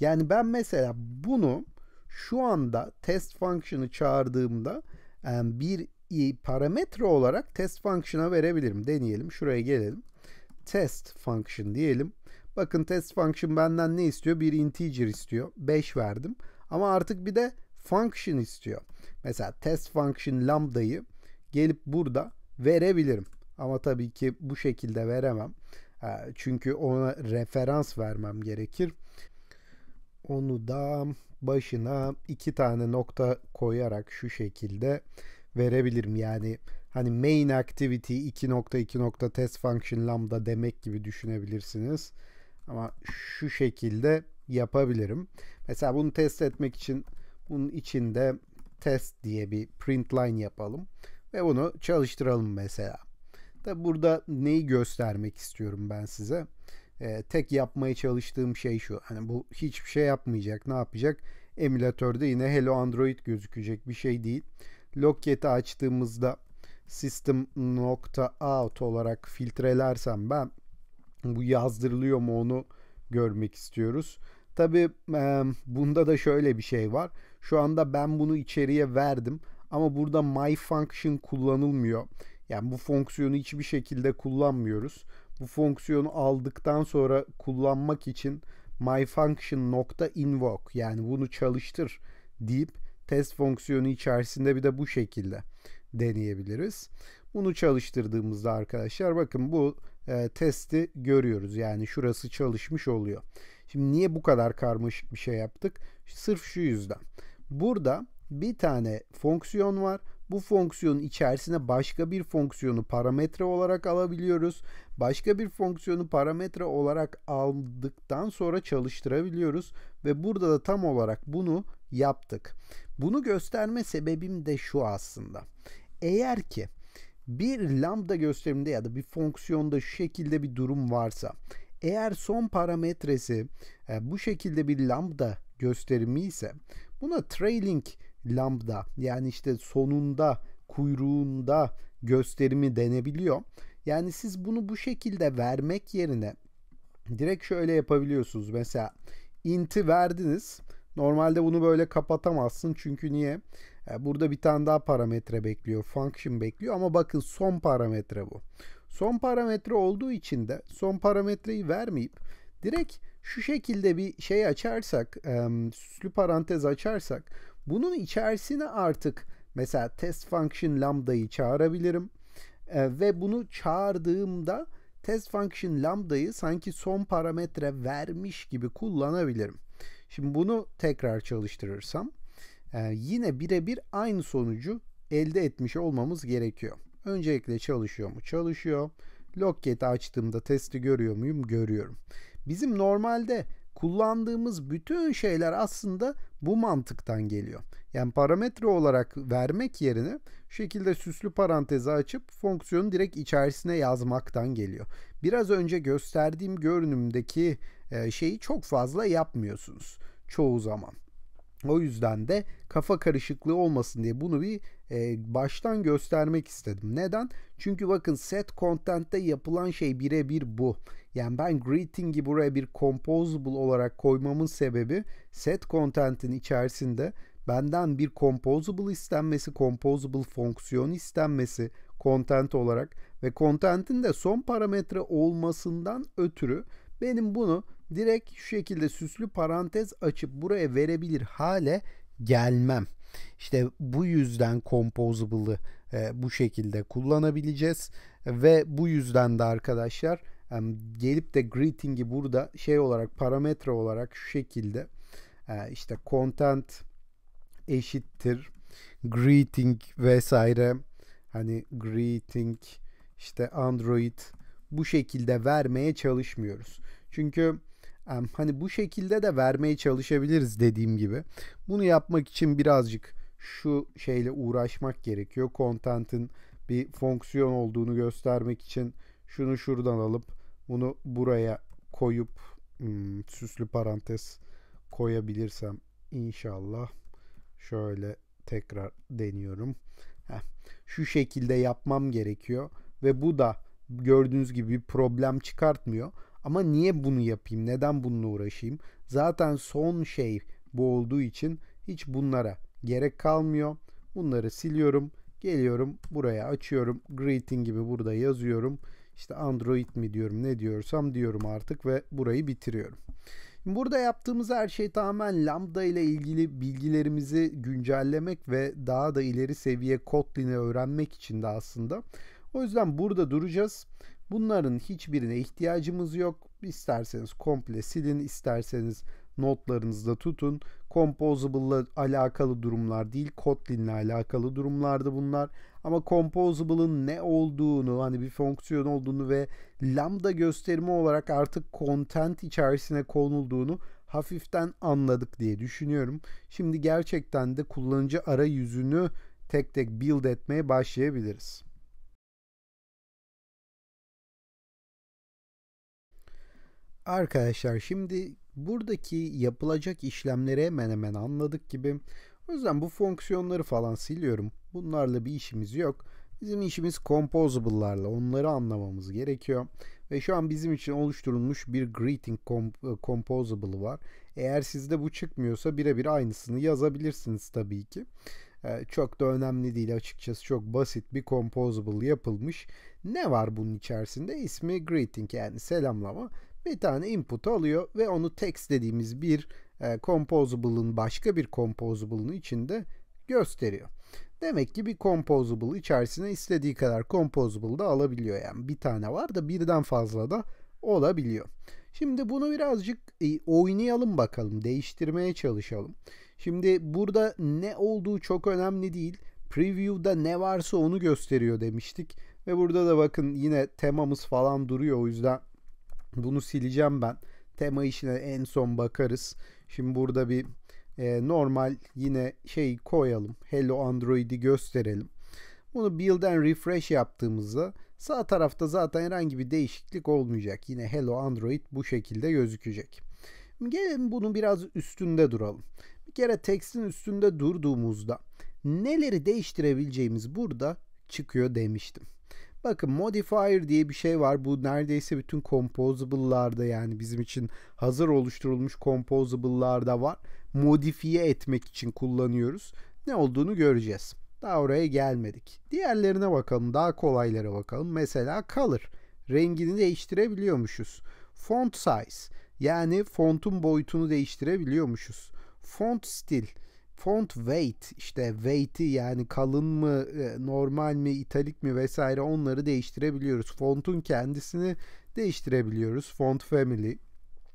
Yani ben mesela bunu şu anda test function'ı çağırdığımda um, bir parametre olarak test function'a verebilirim. Deneyelim. Şuraya gelelim. Test function diyelim. Bakın test function benden ne istiyor? Bir integer istiyor. 5 verdim. Ama artık bir de function istiyor. Mesela test function lambda'yı gelip burada verebilirim. Ama tabii ki bu şekilde veremem. Çünkü ona referans vermem gerekir. Onu da başına iki tane nokta koyarak şu şekilde verebilirim. Yani hani main activity 2.2. test function lambda demek gibi düşünebilirsiniz. Ama şu şekilde yapabilirim. Mesela bunu test etmek için bunun içinde test diye bir print line yapalım ve bunu çalıştıralım mesela. Da burada neyi göstermek istiyorum ben size? Ee, tek yapmaya çalıştığım şey şu. Hani bu hiçbir şey yapmayacak. Ne yapacak? Emülatörde yine Hello Android gözükecek bir şey değil. Loket'i açtığımızda system.out olarak filtrelersem ben bu yazdırılıyor mu onu görmek istiyoruz. Tabi e, bunda da şöyle bir şey var. Şu anda ben bunu içeriye verdim ama burada my function kullanılmıyor. Yani bu fonksiyonu hiçbir şekilde kullanmıyoruz. Bu fonksiyonu aldıktan sonra kullanmak için my function nokta invoke yani bunu çalıştır deyip test fonksiyonu içerisinde bir de bu şekilde deneyebiliriz. Bunu çalıştırdığımızda arkadaşlar bakın bu e, testi görüyoruz. Yani şurası çalışmış oluyor. Şimdi niye bu kadar karmaşık bir şey yaptık? Sırf şu yüzden. Burada bir tane fonksiyon var. Bu fonksiyonun içerisine başka bir fonksiyonu parametre olarak alabiliyoruz. Başka bir fonksiyonu parametre olarak aldıktan sonra çalıştırabiliyoruz ve burada da tam olarak bunu yaptık. Bunu gösterme sebebim de şu aslında. Eğer ki bir lambda gösteriminde ya da bir fonksiyonda şu şekilde bir durum varsa eğer son parametresi e, bu şekilde bir lambda gösterimi ise buna trailing lambda yani işte sonunda kuyruğunda gösterimi denebiliyor. Yani siz bunu bu şekilde vermek yerine direkt şöyle yapabiliyorsunuz. Mesela int'i verdiniz. Normalde bunu böyle kapatamazsın çünkü niye? E, burada bir tane daha parametre bekliyor. Function bekliyor ama bakın son parametre bu. Son parametre olduğu için de son parametreyi vermeyip direkt şu şekilde bir şey açarsak, süslü parantez açarsak bunun içerisine artık mesela test function lambda'yı çağırabilirim. E, ve bunu çağırdığımda test function lambda'yı sanki son parametre vermiş gibi kullanabilirim. Şimdi bunu tekrar çalıştırırsam ee, yine birebir aynı sonucu elde etmiş olmamız gerekiyor. Öncelikle çalışıyor mu? Çalışıyor. Locket'i açtığımda testi görüyor muyum? Görüyorum. Bizim normalde kullandığımız bütün şeyler aslında bu mantıktan geliyor. Yani parametre olarak vermek yerine şu şekilde süslü parantezi açıp fonksiyonu direkt içerisine yazmaktan geliyor. Biraz önce gösterdiğim görünümdeki e, şeyi çok fazla yapmıyorsunuz çoğu zaman. O yüzden de kafa karışıklığı olmasın diye bunu bir e, baştan göstermek istedim. Neden? Çünkü bakın set content'te yapılan şey birebir bu. Yani ben greeting'i buraya bir composable olarak koymamın sebebi set content'in içerisinde benden bir composable istenmesi, composable fonksiyon istenmesi content olarak ve content'in de son parametre olmasından ötürü benim bunu direkt şu şekilde süslü parantez açıp buraya verebilir hale gelmem. İşte bu yüzden composable'ı e, bu şekilde kullanabileceğiz ve bu yüzden de arkadaşlar e, gelip de greeting'i burada şey olarak parametre olarak şu şekilde e, işte content eşittir greeting vesaire hani greeting işte Android bu şekilde vermeye çalışmıyoruz. Çünkü Hani bu şekilde de vermeye çalışabiliriz dediğim gibi. Bunu yapmak için birazcık şu şeyle uğraşmak gerekiyor. Content'in bir fonksiyon olduğunu göstermek için şunu şuradan alıp bunu buraya koyup hmm, süslü parantez koyabilirsem inşallah şöyle tekrar deniyorum. Heh, şu şekilde yapmam gerekiyor ve bu da gördüğünüz gibi problem çıkartmıyor. Ama niye bunu yapayım? Neden bununla uğraşayım? Zaten son şey bu olduğu için hiç bunlara gerek kalmıyor. Bunları siliyorum. Geliyorum buraya açıyorum. Greeting gibi burada yazıyorum. İşte Android mi diyorum ne diyorsam diyorum artık ve burayı bitiriyorum. Burada yaptığımız her şey tamamen Lambda ile ilgili bilgilerimizi güncellemek ve daha da ileri seviye Kotlin'i öğrenmek için de aslında. O yüzden burada duracağız. Bunların hiçbirine ihtiyacımız yok. İsterseniz komple silin, isterseniz notlarınızda tutun. Composable alakalı durumlar değil, Kotlin ile alakalı durumlardı bunlar. Ama Composable'ın ne olduğunu, hani bir fonksiyon olduğunu ve lambda gösterimi olarak artık content içerisine konulduğunu hafiften anladık diye düşünüyorum. Şimdi gerçekten de kullanıcı arayüzünü tek tek build etmeye başlayabiliriz. Arkadaşlar şimdi buradaki yapılacak işlemleri hemen hemen anladık gibi. O yüzden bu fonksiyonları falan siliyorum. Bunlarla bir işimiz yok. Bizim işimiz composable'larla onları anlamamız gerekiyor. Ve şu an bizim için oluşturulmuş bir greeting comp e, composable var. Eğer sizde bu çıkmıyorsa birebir aynısını yazabilirsiniz tabii ki. Ee, çok da önemli değil açıkçası. Çok basit bir composable yapılmış. Ne var bunun içerisinde? İsmi greeting yani selamlama bir tane input alıyor ve onu text dediğimiz bir e, composable'ın başka bir composable'ın içinde gösteriyor. Demek ki bir composable içerisine istediği kadar composable da alabiliyor. Yani bir tane var da birden fazla da olabiliyor. Şimdi bunu birazcık e, oynayalım bakalım, değiştirmeye çalışalım. Şimdi burada ne olduğu çok önemli değil. Preview'da ne varsa onu gösteriyor demiştik. Ve burada da bakın yine temamız falan duruyor o yüzden bunu sileceğim ben. Tema işine en son bakarız. Şimdi burada bir e, normal yine şey koyalım. Hello Android'i gösterelim. Bunu build and refresh yaptığımızda sağ tarafta zaten herhangi bir değişiklik olmayacak. Yine Hello Android bu şekilde gözükecek. Gelin bunu biraz üstünde duralım. Bir kere tekstin üstünde durduğumuzda neleri değiştirebileceğimiz burada çıkıyor demiştim. Bakın modifier diye bir şey var. Bu neredeyse bütün composable'larda yani bizim için hazır oluşturulmuş composable'larda var. Modifiye etmek için kullanıyoruz. Ne olduğunu göreceğiz. Daha oraya gelmedik. Diğerlerine bakalım. Daha kolaylara bakalım. Mesela color. Rengini değiştirebiliyormuşuz. Font size. Yani fontun boyutunu değiştirebiliyormuşuz. Font stil font weight işte weight'i yani kalın mı e, normal mi italik mi vesaire onları değiştirebiliyoruz. Fontun kendisini değiştirebiliyoruz. Font family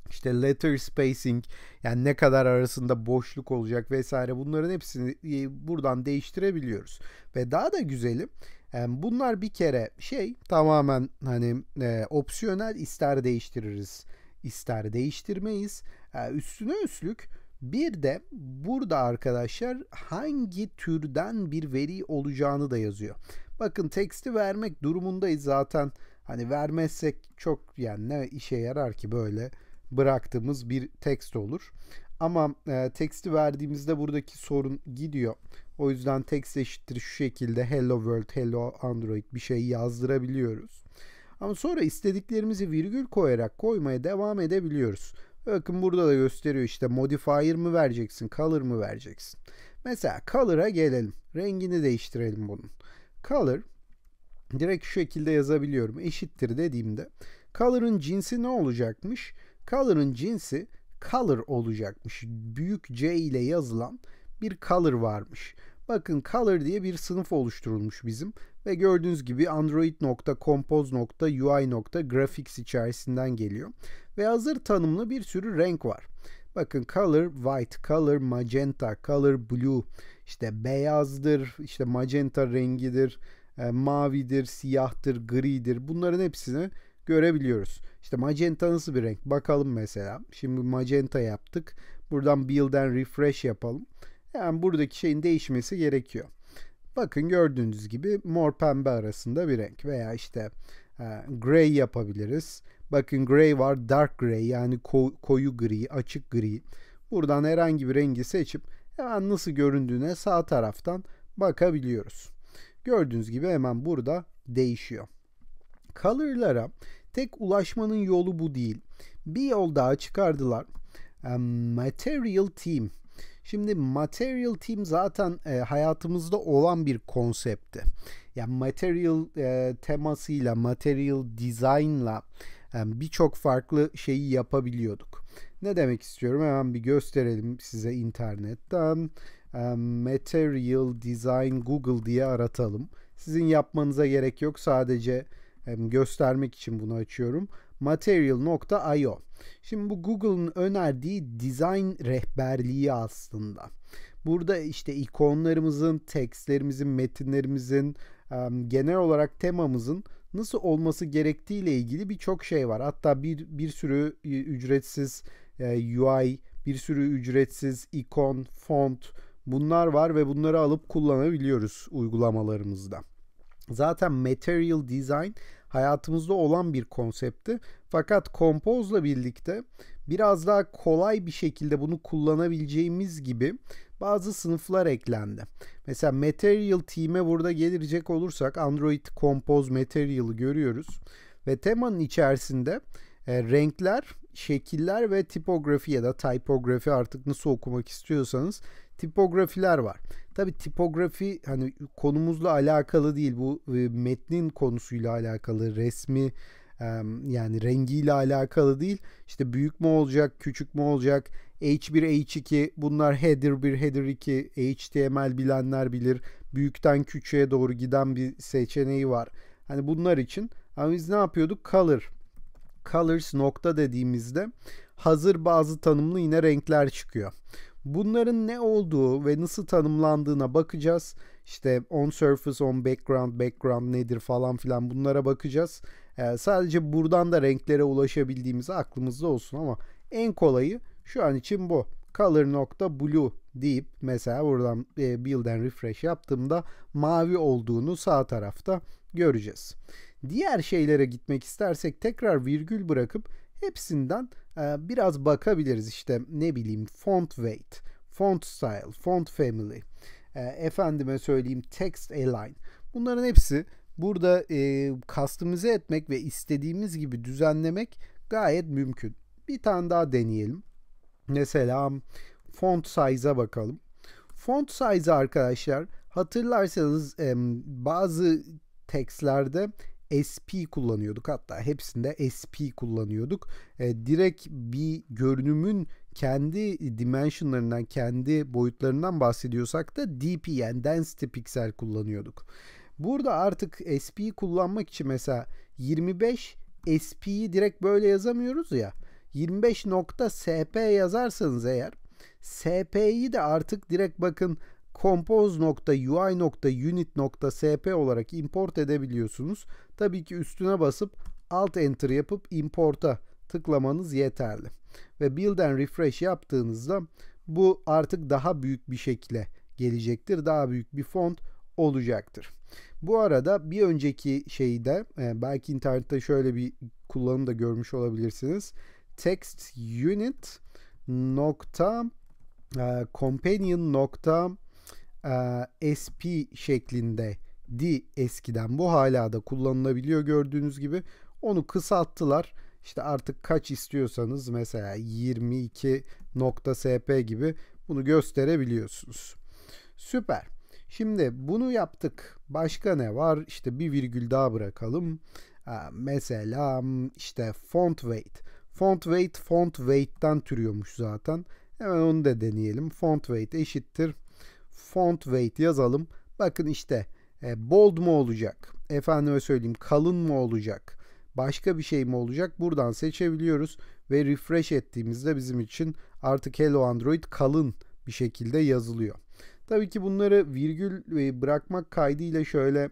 işte letter spacing yani ne kadar arasında boşluk olacak vesaire bunların hepsini e, buradan değiştirebiliyoruz. Ve daha da güzeli e, bunlar bir kere şey tamamen hani e, opsiyonel ister değiştiririz ister değiştirmeyiz. E, üstüne üstlük bir de burada arkadaşlar hangi türden bir veri olacağını da yazıyor. Bakın teksti vermek durumundayız zaten. Hani vermezsek çok yani ne işe yarar ki böyle bıraktığımız bir tekst olur. Ama e, teksti verdiğimizde buradaki sorun gidiyor. O yüzden text eşittir şu şekilde hello world, hello android bir şey yazdırabiliyoruz. Ama sonra istediklerimizi virgül koyarak koymaya devam edebiliyoruz. Bakın burada da gösteriyor işte modifier mı vereceksin, color mı vereceksin. Mesela color'a gelelim. Rengini değiştirelim bunun. Color direkt şu şekilde yazabiliyorum. Eşittir dediğimde color'ın cinsi ne olacakmış? Color'ın cinsi color olacakmış. Büyük C ile yazılan bir color varmış. Bakın Color diye bir sınıf oluşturulmuş bizim ve gördüğünüz gibi android.compose.ui.graphics içerisinden geliyor. Ve hazır tanımlı bir sürü renk var. Bakın color white, color magenta, color blue, işte beyazdır, işte magenta rengidir, e, mavidir, siyahtır, gridir. Bunların hepsini görebiliyoruz. İşte magenta nasıl bir renk? Bakalım mesela. Şimdi magenta yaptık. Buradan Build and refresh yapalım. Yani buradaki şeyin değişmesi gerekiyor. Bakın gördüğünüz gibi mor pembe arasında bir renk veya işte e, gray yapabiliriz. Bakın gray var dark gray yani ko koyu gri açık gri. Buradan herhangi bir rengi seçip hemen nasıl göründüğüne sağ taraftan bakabiliyoruz. Gördüğünüz gibi hemen burada değişiyor. Color'lara tek ulaşmanın yolu bu değil. Bir yol daha çıkardılar. Material Team Şimdi material team zaten e, hayatımızda olan bir konsepti. Yani material e, temasıyla, material design'la yani e, birçok farklı şeyi yapabiliyorduk. Ne demek istiyorum? Hemen bir gösterelim size internetten. E, material Design Google diye aratalım. Sizin yapmanıza gerek yok. Sadece e, göstermek için bunu açıyorum material.io. Şimdi bu Google'ın önerdiği design rehberliği aslında. Burada işte ikonlarımızın, tekstlerimizin, metinlerimizin, genel olarak temamızın nasıl olması gerektiği ile ilgili birçok şey var. Hatta bir bir sürü ücretsiz UI, bir sürü ücretsiz ikon, font bunlar var ve bunları alıp kullanabiliyoruz uygulamalarımızda. Zaten Material Design hayatımızda olan bir konseptti. Fakat Compose'la birlikte biraz daha kolay bir şekilde bunu kullanabileceğimiz gibi bazı sınıflar eklendi. Mesela Material Team'e burada gelecek olursak Android Compose Material'ı görüyoruz. Ve temanın içerisinde e, renkler, şekiller ve tipografi ya da typografi artık nasıl okumak istiyorsanız tipografiler var. Tabi tipografi hani konumuzla alakalı değil bu e, metnin konusuyla alakalı resmi yani rengiyle alakalı değil. İşte büyük mü olacak küçük mü olacak H1 H2 bunlar header 1 header 2 HTML bilenler bilir büyükten küçüğe doğru giden bir seçeneği var. Hani bunlar için ama biz ne yapıyorduk color colors nokta dediğimizde hazır bazı tanımlı yine renkler çıkıyor. Bunların ne olduğu ve nasıl tanımlandığına bakacağız. İşte on surface, on background, background nedir falan filan bunlara bakacağız. Ee, sadece buradan da renklere ulaşabildiğimiz aklımızda olsun ama en kolayı şu an için bu. Color blue deyip mesela buradan e, and refresh yaptığımda mavi olduğunu sağ tarafta göreceğiz. Diğer şeylere gitmek istersek tekrar virgül bırakıp hepsinden ee, biraz bakabiliriz işte ne bileyim font weight, font style, font family, ee, efendime söyleyeyim text align. Bunların hepsi burada e, kastımıza etmek ve istediğimiz gibi düzenlemek gayet mümkün. Bir tane daha deneyelim. Mesela font size'a bakalım. Font size arkadaşlar hatırlarsanız e, bazı textlerde SP kullanıyorduk. Hatta hepsinde SP kullanıyorduk. E, direkt bir görünümün kendi dimensionlarından, kendi boyutlarından bahsediyorsak da DP yani density piksel kullanıyorduk. Burada artık SP kullanmak için mesela 25 SP'yi direkt böyle yazamıyoruz ya. 25.sp yazarsanız eğer SP'yi de artık direkt bakın compose.ui.unit.sp olarak import edebiliyorsunuz. Tabii ki üstüne basıp alt enter yapıp import'a tıklamanız yeterli. Ve build and refresh yaptığınızda bu artık daha büyük bir şekle gelecektir. Daha büyük bir font olacaktır. Bu arada bir önceki şeyde e, belki internette şöyle bir kullanım da görmüş olabilirsiniz. Text unit nokta e, companion nokta e, sp şeklinde di eskiden bu hala da kullanılabiliyor gördüğünüz gibi. Onu kısalttılar. işte artık kaç istiyorsanız mesela 22.sp gibi bunu gösterebiliyorsunuz. Süper. Şimdi bunu yaptık. Başka ne var? işte bir virgül daha bırakalım. Ee, mesela işte font weight. Font weight font weight'ten türüyormuş zaten. Hemen onu da deneyelim. Font weight eşittir. Font weight yazalım. Bakın işte e, bold mu olacak? Efendime söyleyeyim kalın mı olacak? Başka bir şey mi olacak? Buradan seçebiliyoruz ve refresh ettiğimizde bizim için artık Hello Android kalın bir şekilde yazılıyor. Tabii ki bunları virgül e, bırakmak kaydıyla şöyle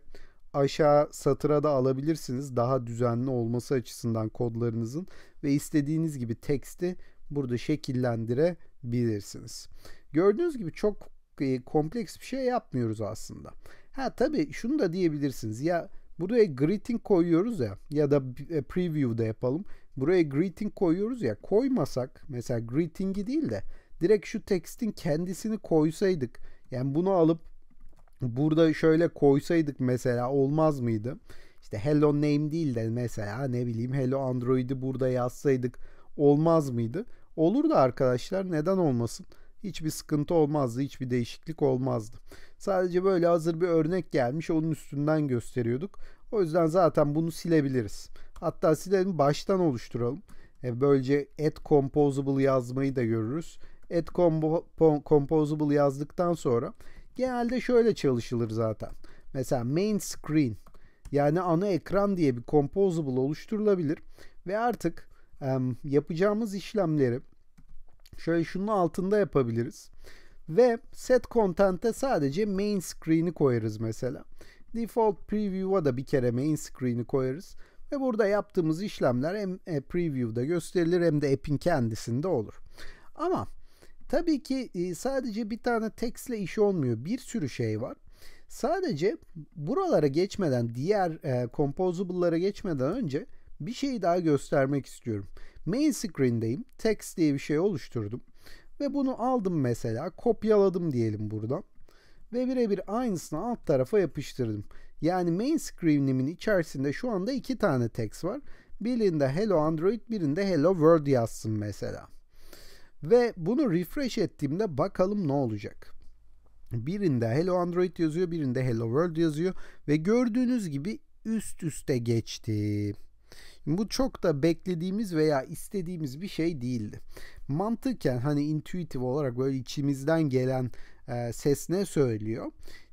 aşağı satıra da alabilirsiniz. Daha düzenli olması açısından kodlarınızın ve istediğiniz gibi teksti burada şekillendirebilirsiniz. Gördüğünüz gibi çok e, kompleks bir şey yapmıyoruz aslında. Ha tabii şunu da diyebilirsiniz. Ya buraya greeting koyuyoruz ya ya da e, preview preview'da yapalım. Buraya greeting koyuyoruz ya koymasak mesela greeting'i değil de direkt şu tekstin kendisini koysaydık. Yani bunu alıp burada şöyle koysaydık mesela olmaz mıydı? İşte hello name değil de mesela ne bileyim hello android'i burada yazsaydık olmaz mıydı? Olur da arkadaşlar neden olmasın? hiçbir sıkıntı olmazdı, hiçbir değişiklik olmazdı. Sadece böyle hazır bir örnek gelmiş onun üstünden gösteriyorduk. O yüzden zaten bunu silebiliriz. Hatta silelim baştan oluşturalım. E, böylece add composable yazmayı da görürüz. Add composable yazdıktan sonra genelde şöyle çalışılır zaten. Mesela main screen yani ana ekran diye bir composable oluşturulabilir ve artık yapacağımız işlemleri Şöyle şunun altında yapabiliriz. Ve set content'e sadece main screen'i koyarız mesela. Default preview'a da bir kere main screen'i koyarız. Ve burada yaptığımız işlemler hem e, preview'da gösterilir hem de app'in kendisinde olur. Ama tabii ki e, sadece bir tane text'le iş olmuyor. Bir sürü şey var. Sadece buralara geçmeden, diğer e, composable'lara geçmeden önce bir şey daha göstermek istiyorum. Main screen'deyim. Text diye bir şey oluşturdum. Ve bunu aldım mesela. Kopyaladım diyelim buradan. Ve birebir aynısını alt tarafa yapıştırdım. Yani main screen'imin içerisinde şu anda iki tane text var. Birinde Hello Android, birinde Hello World yazsın mesela. Ve bunu refresh ettiğimde bakalım ne olacak. Birinde Hello Android yazıyor, birinde Hello World yazıyor ve gördüğünüz gibi üst üste geçti. Bu çok da beklediğimiz veya istediğimiz bir şey değildi. Mantıken hani intuitif olarak böyle içimizden gelen e, ses ne söylüyor?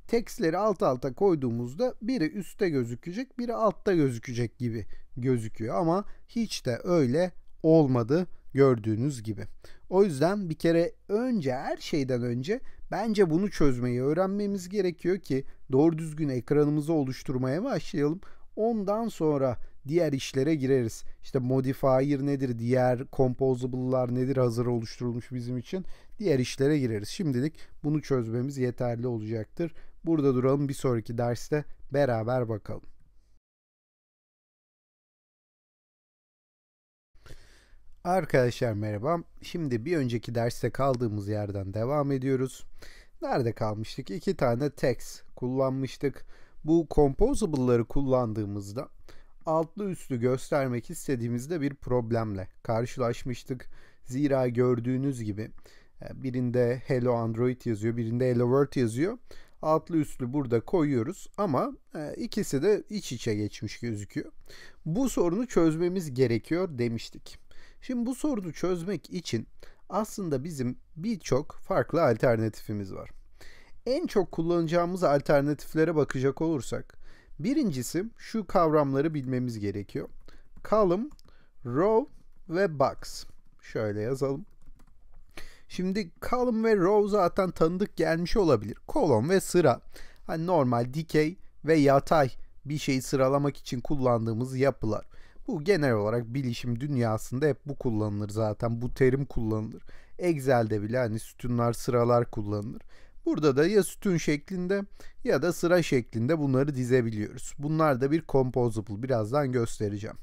Tekstleri alt alta koyduğumuzda biri üstte gözükecek, biri altta gözükecek gibi gözüküyor ama hiç de öyle olmadı gördüğünüz gibi. O yüzden bir kere önce her şeyden önce bence bunu çözmeyi öğrenmemiz gerekiyor ki doğru düzgün ekranımızı oluşturmaya başlayalım. Ondan sonra diğer işlere gireriz. İşte modifier nedir, diğer composable'lar nedir hazır oluşturulmuş bizim için diğer işlere gireriz. Şimdilik bunu çözmemiz yeterli olacaktır. Burada duralım bir sonraki derste beraber bakalım. Arkadaşlar merhaba. Şimdi bir önceki derste kaldığımız yerden devam ediyoruz. Nerede kalmıştık? İki tane text kullanmıştık. Bu composable'ları kullandığımızda altlı üstlü göstermek istediğimizde bir problemle karşılaşmıştık. Zira gördüğünüz gibi e, birinde Hello Android yazıyor, birinde Hello World yazıyor. Altlı üstlü burada koyuyoruz ama e, ikisi de iç içe geçmiş gözüküyor. Bu sorunu çözmemiz gerekiyor demiştik. Şimdi bu sorunu çözmek için aslında bizim birçok farklı alternatifimiz var. En çok kullanacağımız alternatiflere bakacak olursak Birincisi şu kavramları bilmemiz gerekiyor. Column, row ve box. Şöyle yazalım. Şimdi column ve row zaten tanıdık gelmiş olabilir. Kolon ve sıra. Hani normal dikey ve yatay bir şeyi sıralamak için kullandığımız yapılar. Bu genel olarak bilişim dünyasında hep bu kullanılır zaten. Bu terim kullanılır. Excel'de bile hani sütunlar, sıralar kullanılır. Burada da ya sütun şeklinde ya da sıra şeklinde bunları dizebiliyoruz. Bunlar da bir composable birazdan göstereceğim.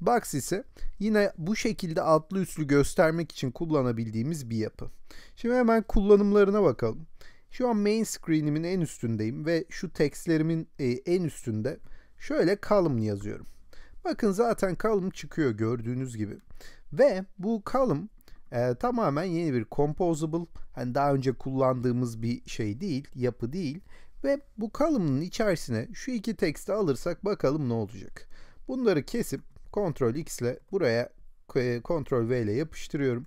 Box ise yine bu şekilde altlı üstlü göstermek için kullanabildiğimiz bir yapı. Şimdi hemen kullanımlarına bakalım. Şu an main screen'imin en üstündeyim ve şu tekstlerimin e, en üstünde şöyle column yazıyorum. Bakın zaten column çıkıyor gördüğünüz gibi. Ve bu column e, tamamen yeni bir composable, hani daha önce kullandığımız bir şey değil, yapı değil ve bu kalımın içerisine şu iki teksti alırsak bakalım ne olacak. Bunları kesip Ctrl X ile buraya Ctrl V ile yapıştırıyorum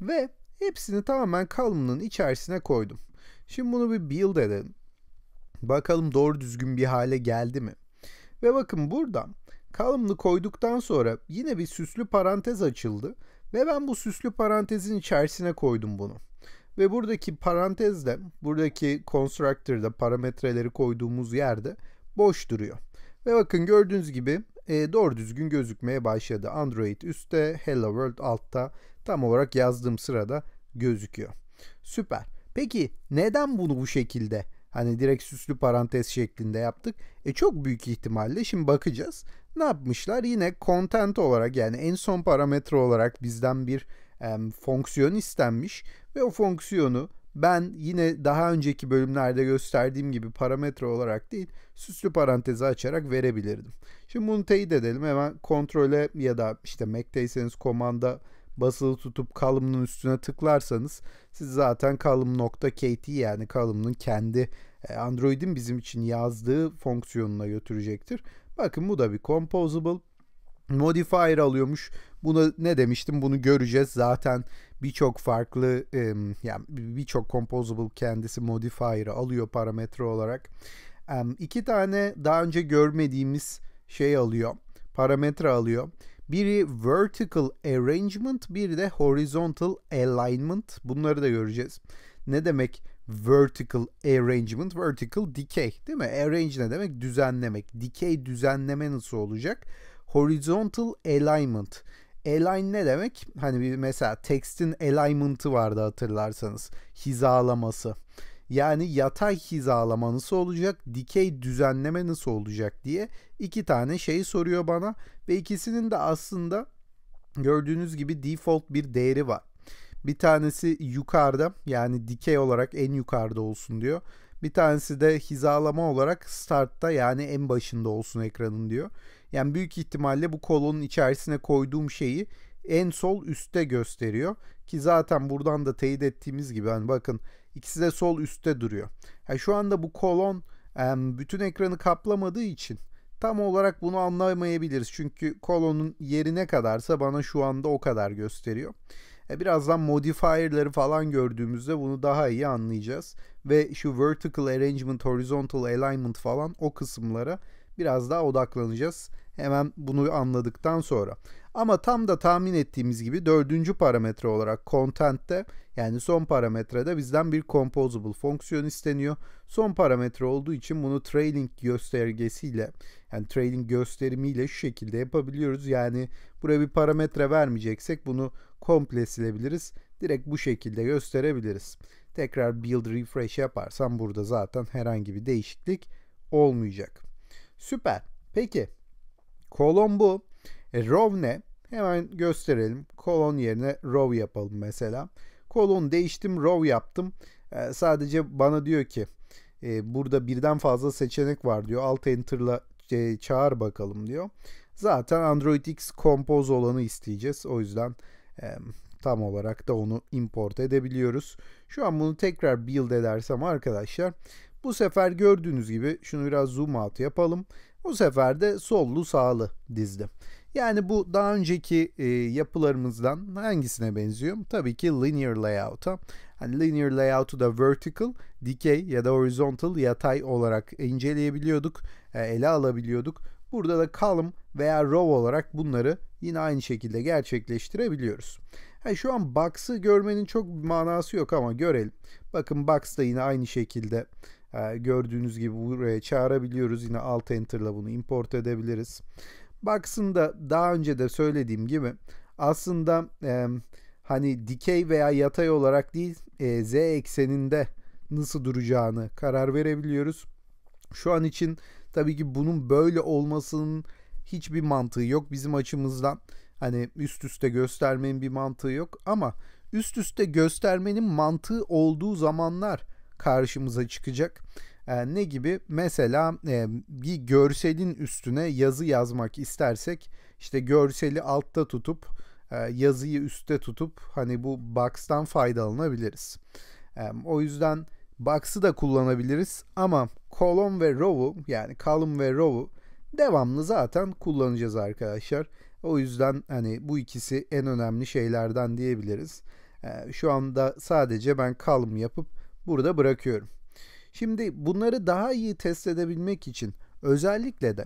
ve hepsini tamamen kalımının içerisine koydum. Şimdi bunu bir build edelim. Bakalım doğru düzgün bir hale geldi mi? Ve bakın buradan kalımını koyduktan sonra yine bir süslü parantez açıldı ve ben bu süslü parantezin içerisine koydum bunu. Ve buradaki parantezde, buradaki constructor'da parametreleri koyduğumuz yerde boş duruyor. Ve bakın gördüğünüz gibi e, doğru düzgün gözükmeye başladı. Android üstte, Hello World altta tam olarak yazdığım sırada gözüküyor. Süper. Peki neden bunu bu şekilde Hani direkt süslü parantez şeklinde yaptık. E çok büyük ihtimalle şimdi bakacağız. Ne yapmışlar? Yine content olarak yani en son parametre olarak bizden bir e, fonksiyon istenmiş ve o fonksiyonu ben yine daha önceki bölümlerde gösterdiğim gibi parametre olarak değil süslü parantezi açarak verebilirdim. Şimdi bunu teyit edelim hemen kontrole ya da işte Mac'teyseniz komanda basılı tutup column'un üstüne tıklarsanız siz zaten column.kt yani column'un kendi e, Android'in bizim için yazdığı fonksiyonuna götürecektir. Bakın bu da bir composable modifier alıyormuş. Buna ne demiştim? Bunu göreceğiz. Zaten birçok farklı yani birçok composable kendisi modifier alıyor parametre olarak. İki tane daha önce görmediğimiz şey alıyor. Parametre alıyor. Biri vertical arrangement, bir de horizontal alignment. Bunları da göreceğiz. Ne demek vertical arrangement? Vertical dikey değil mi? Arrange ne demek? Düzenlemek. Dikey düzenleme nasıl olacak? Horizontal alignment. Align ne demek? Hani bir mesela text'in alignment'ı vardı hatırlarsanız. Hizalaması. Yani yatay hizalama nasıl olacak, dikey düzenleme nasıl olacak diye iki tane şey soruyor bana ve ikisinin de aslında gördüğünüz gibi default bir değeri var. Bir tanesi yukarıda yani dikey olarak en yukarıda olsun diyor. Bir tanesi de hizalama olarak startta yani en başında olsun ekranın diyor. Yani büyük ihtimalle bu kolonun içerisine koyduğum şeyi en sol üstte gösteriyor. Ki zaten buradan da teyit ettiğimiz gibi hani bakın ikisi de sol üstte duruyor. Yani şu anda bu kolon bütün ekranı kaplamadığı için Tam olarak bunu anlamayabiliriz çünkü kolonun yeri ne kadarsa bana şu anda o kadar gösteriyor. E, birazdan modifier'ları falan gördüğümüzde bunu daha iyi anlayacağız. Ve şu vertical arrangement, horizontal alignment falan o kısımlara biraz daha odaklanacağız. Hemen bunu anladıktan sonra. Ama tam da tahmin ettiğimiz gibi dördüncü parametre olarak content'te yani son parametrede bizden bir composable fonksiyon isteniyor. Son parametre olduğu için bunu trailing göstergesiyle yani trailing gösterimiyle şu şekilde yapabiliyoruz. Yani buraya bir parametre vermeyeceksek bunu komple silebiliriz. Direkt bu şekilde gösterebiliriz. Tekrar build refresh yaparsam burada zaten herhangi bir değişiklik olmayacak. Süper. Peki Kolon bu. E, row ne? Hemen gösterelim. Kolon yerine row yapalım mesela. Kolon değiştim, row yaptım. E, sadece bana diyor ki e, burada birden fazla seçenek var diyor. Alt enter'la e, çağır bakalım diyor. Zaten Android X Compose olanı isteyeceğiz. O yüzden e, tam olarak da onu import edebiliyoruz. Şu an bunu tekrar build edersem arkadaşlar bu sefer gördüğünüz gibi şunu biraz zoom out yapalım. Bu sefer de sollu sağlı dizdi. Yani bu daha önceki e, yapılarımızdan hangisine benziyor? Tabii ki linear layout'a. Hani linear layout'u da vertical, dikey ya da horizontal, yatay olarak inceleyebiliyorduk, e, ele alabiliyorduk. Burada da column veya row olarak bunları yine aynı şekilde gerçekleştirebiliyoruz. Yani şu an box'ı görmenin çok bir manası yok ama görelim. Bakın box da yine aynı şekilde ee, gördüğünüz gibi buraya çağırabiliyoruz. Yine alt enter'la bunu import edebiliriz. Baksın da daha önce de söylediğim gibi aslında e, hani dikey veya yatay olarak değil e, z ekseninde nasıl duracağını karar verebiliyoruz. Şu an için tabii ki bunun böyle olmasının hiçbir mantığı yok bizim açımızdan. Hani üst üste göstermenin bir mantığı yok ama üst üste göstermenin mantığı olduğu zamanlar karşımıza çıkacak. E, ne gibi? Mesela e, bir görselin üstüne yazı yazmak istersek işte görseli altta tutup e, yazıyı üstte tutup hani bu box'tan faydalanabiliriz. E, o yüzden box'ı da kullanabiliriz ama kolon ve row'u yani kalın ve row'u devamlı zaten kullanacağız arkadaşlar. O yüzden hani bu ikisi en önemli şeylerden diyebiliriz. E, şu anda sadece ben column yapıp burada bırakıyorum. Şimdi bunları daha iyi test edebilmek için özellikle de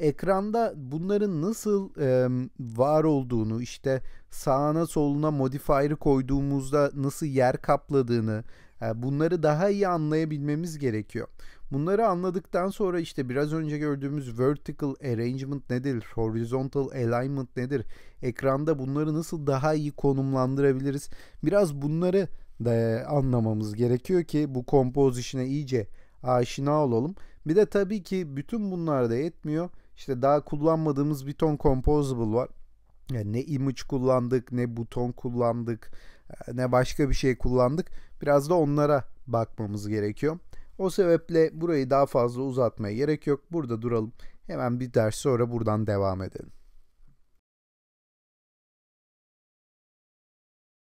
ekranda bunların nasıl e, var olduğunu işte sağına soluna modifier'ı koyduğumuzda nasıl yer kapladığını e, bunları daha iyi anlayabilmemiz gerekiyor. Bunları anladıktan sonra işte biraz önce gördüğümüz vertical arrangement nedir, horizontal alignment nedir, ekranda bunları nasıl daha iyi konumlandırabiliriz biraz bunları de anlamamız gerekiyor ki bu kompoz işine iyice aşina olalım. Bir de tabii ki bütün bunlar da yetmiyor. İşte daha kullanmadığımız bir ton composable var. Yani ne image kullandık, ne buton kullandık, e, ne başka bir şey kullandık. Biraz da onlara bakmamız gerekiyor. O sebeple burayı daha fazla uzatmaya gerek yok. Burada duralım. Hemen bir ders sonra buradan devam edelim.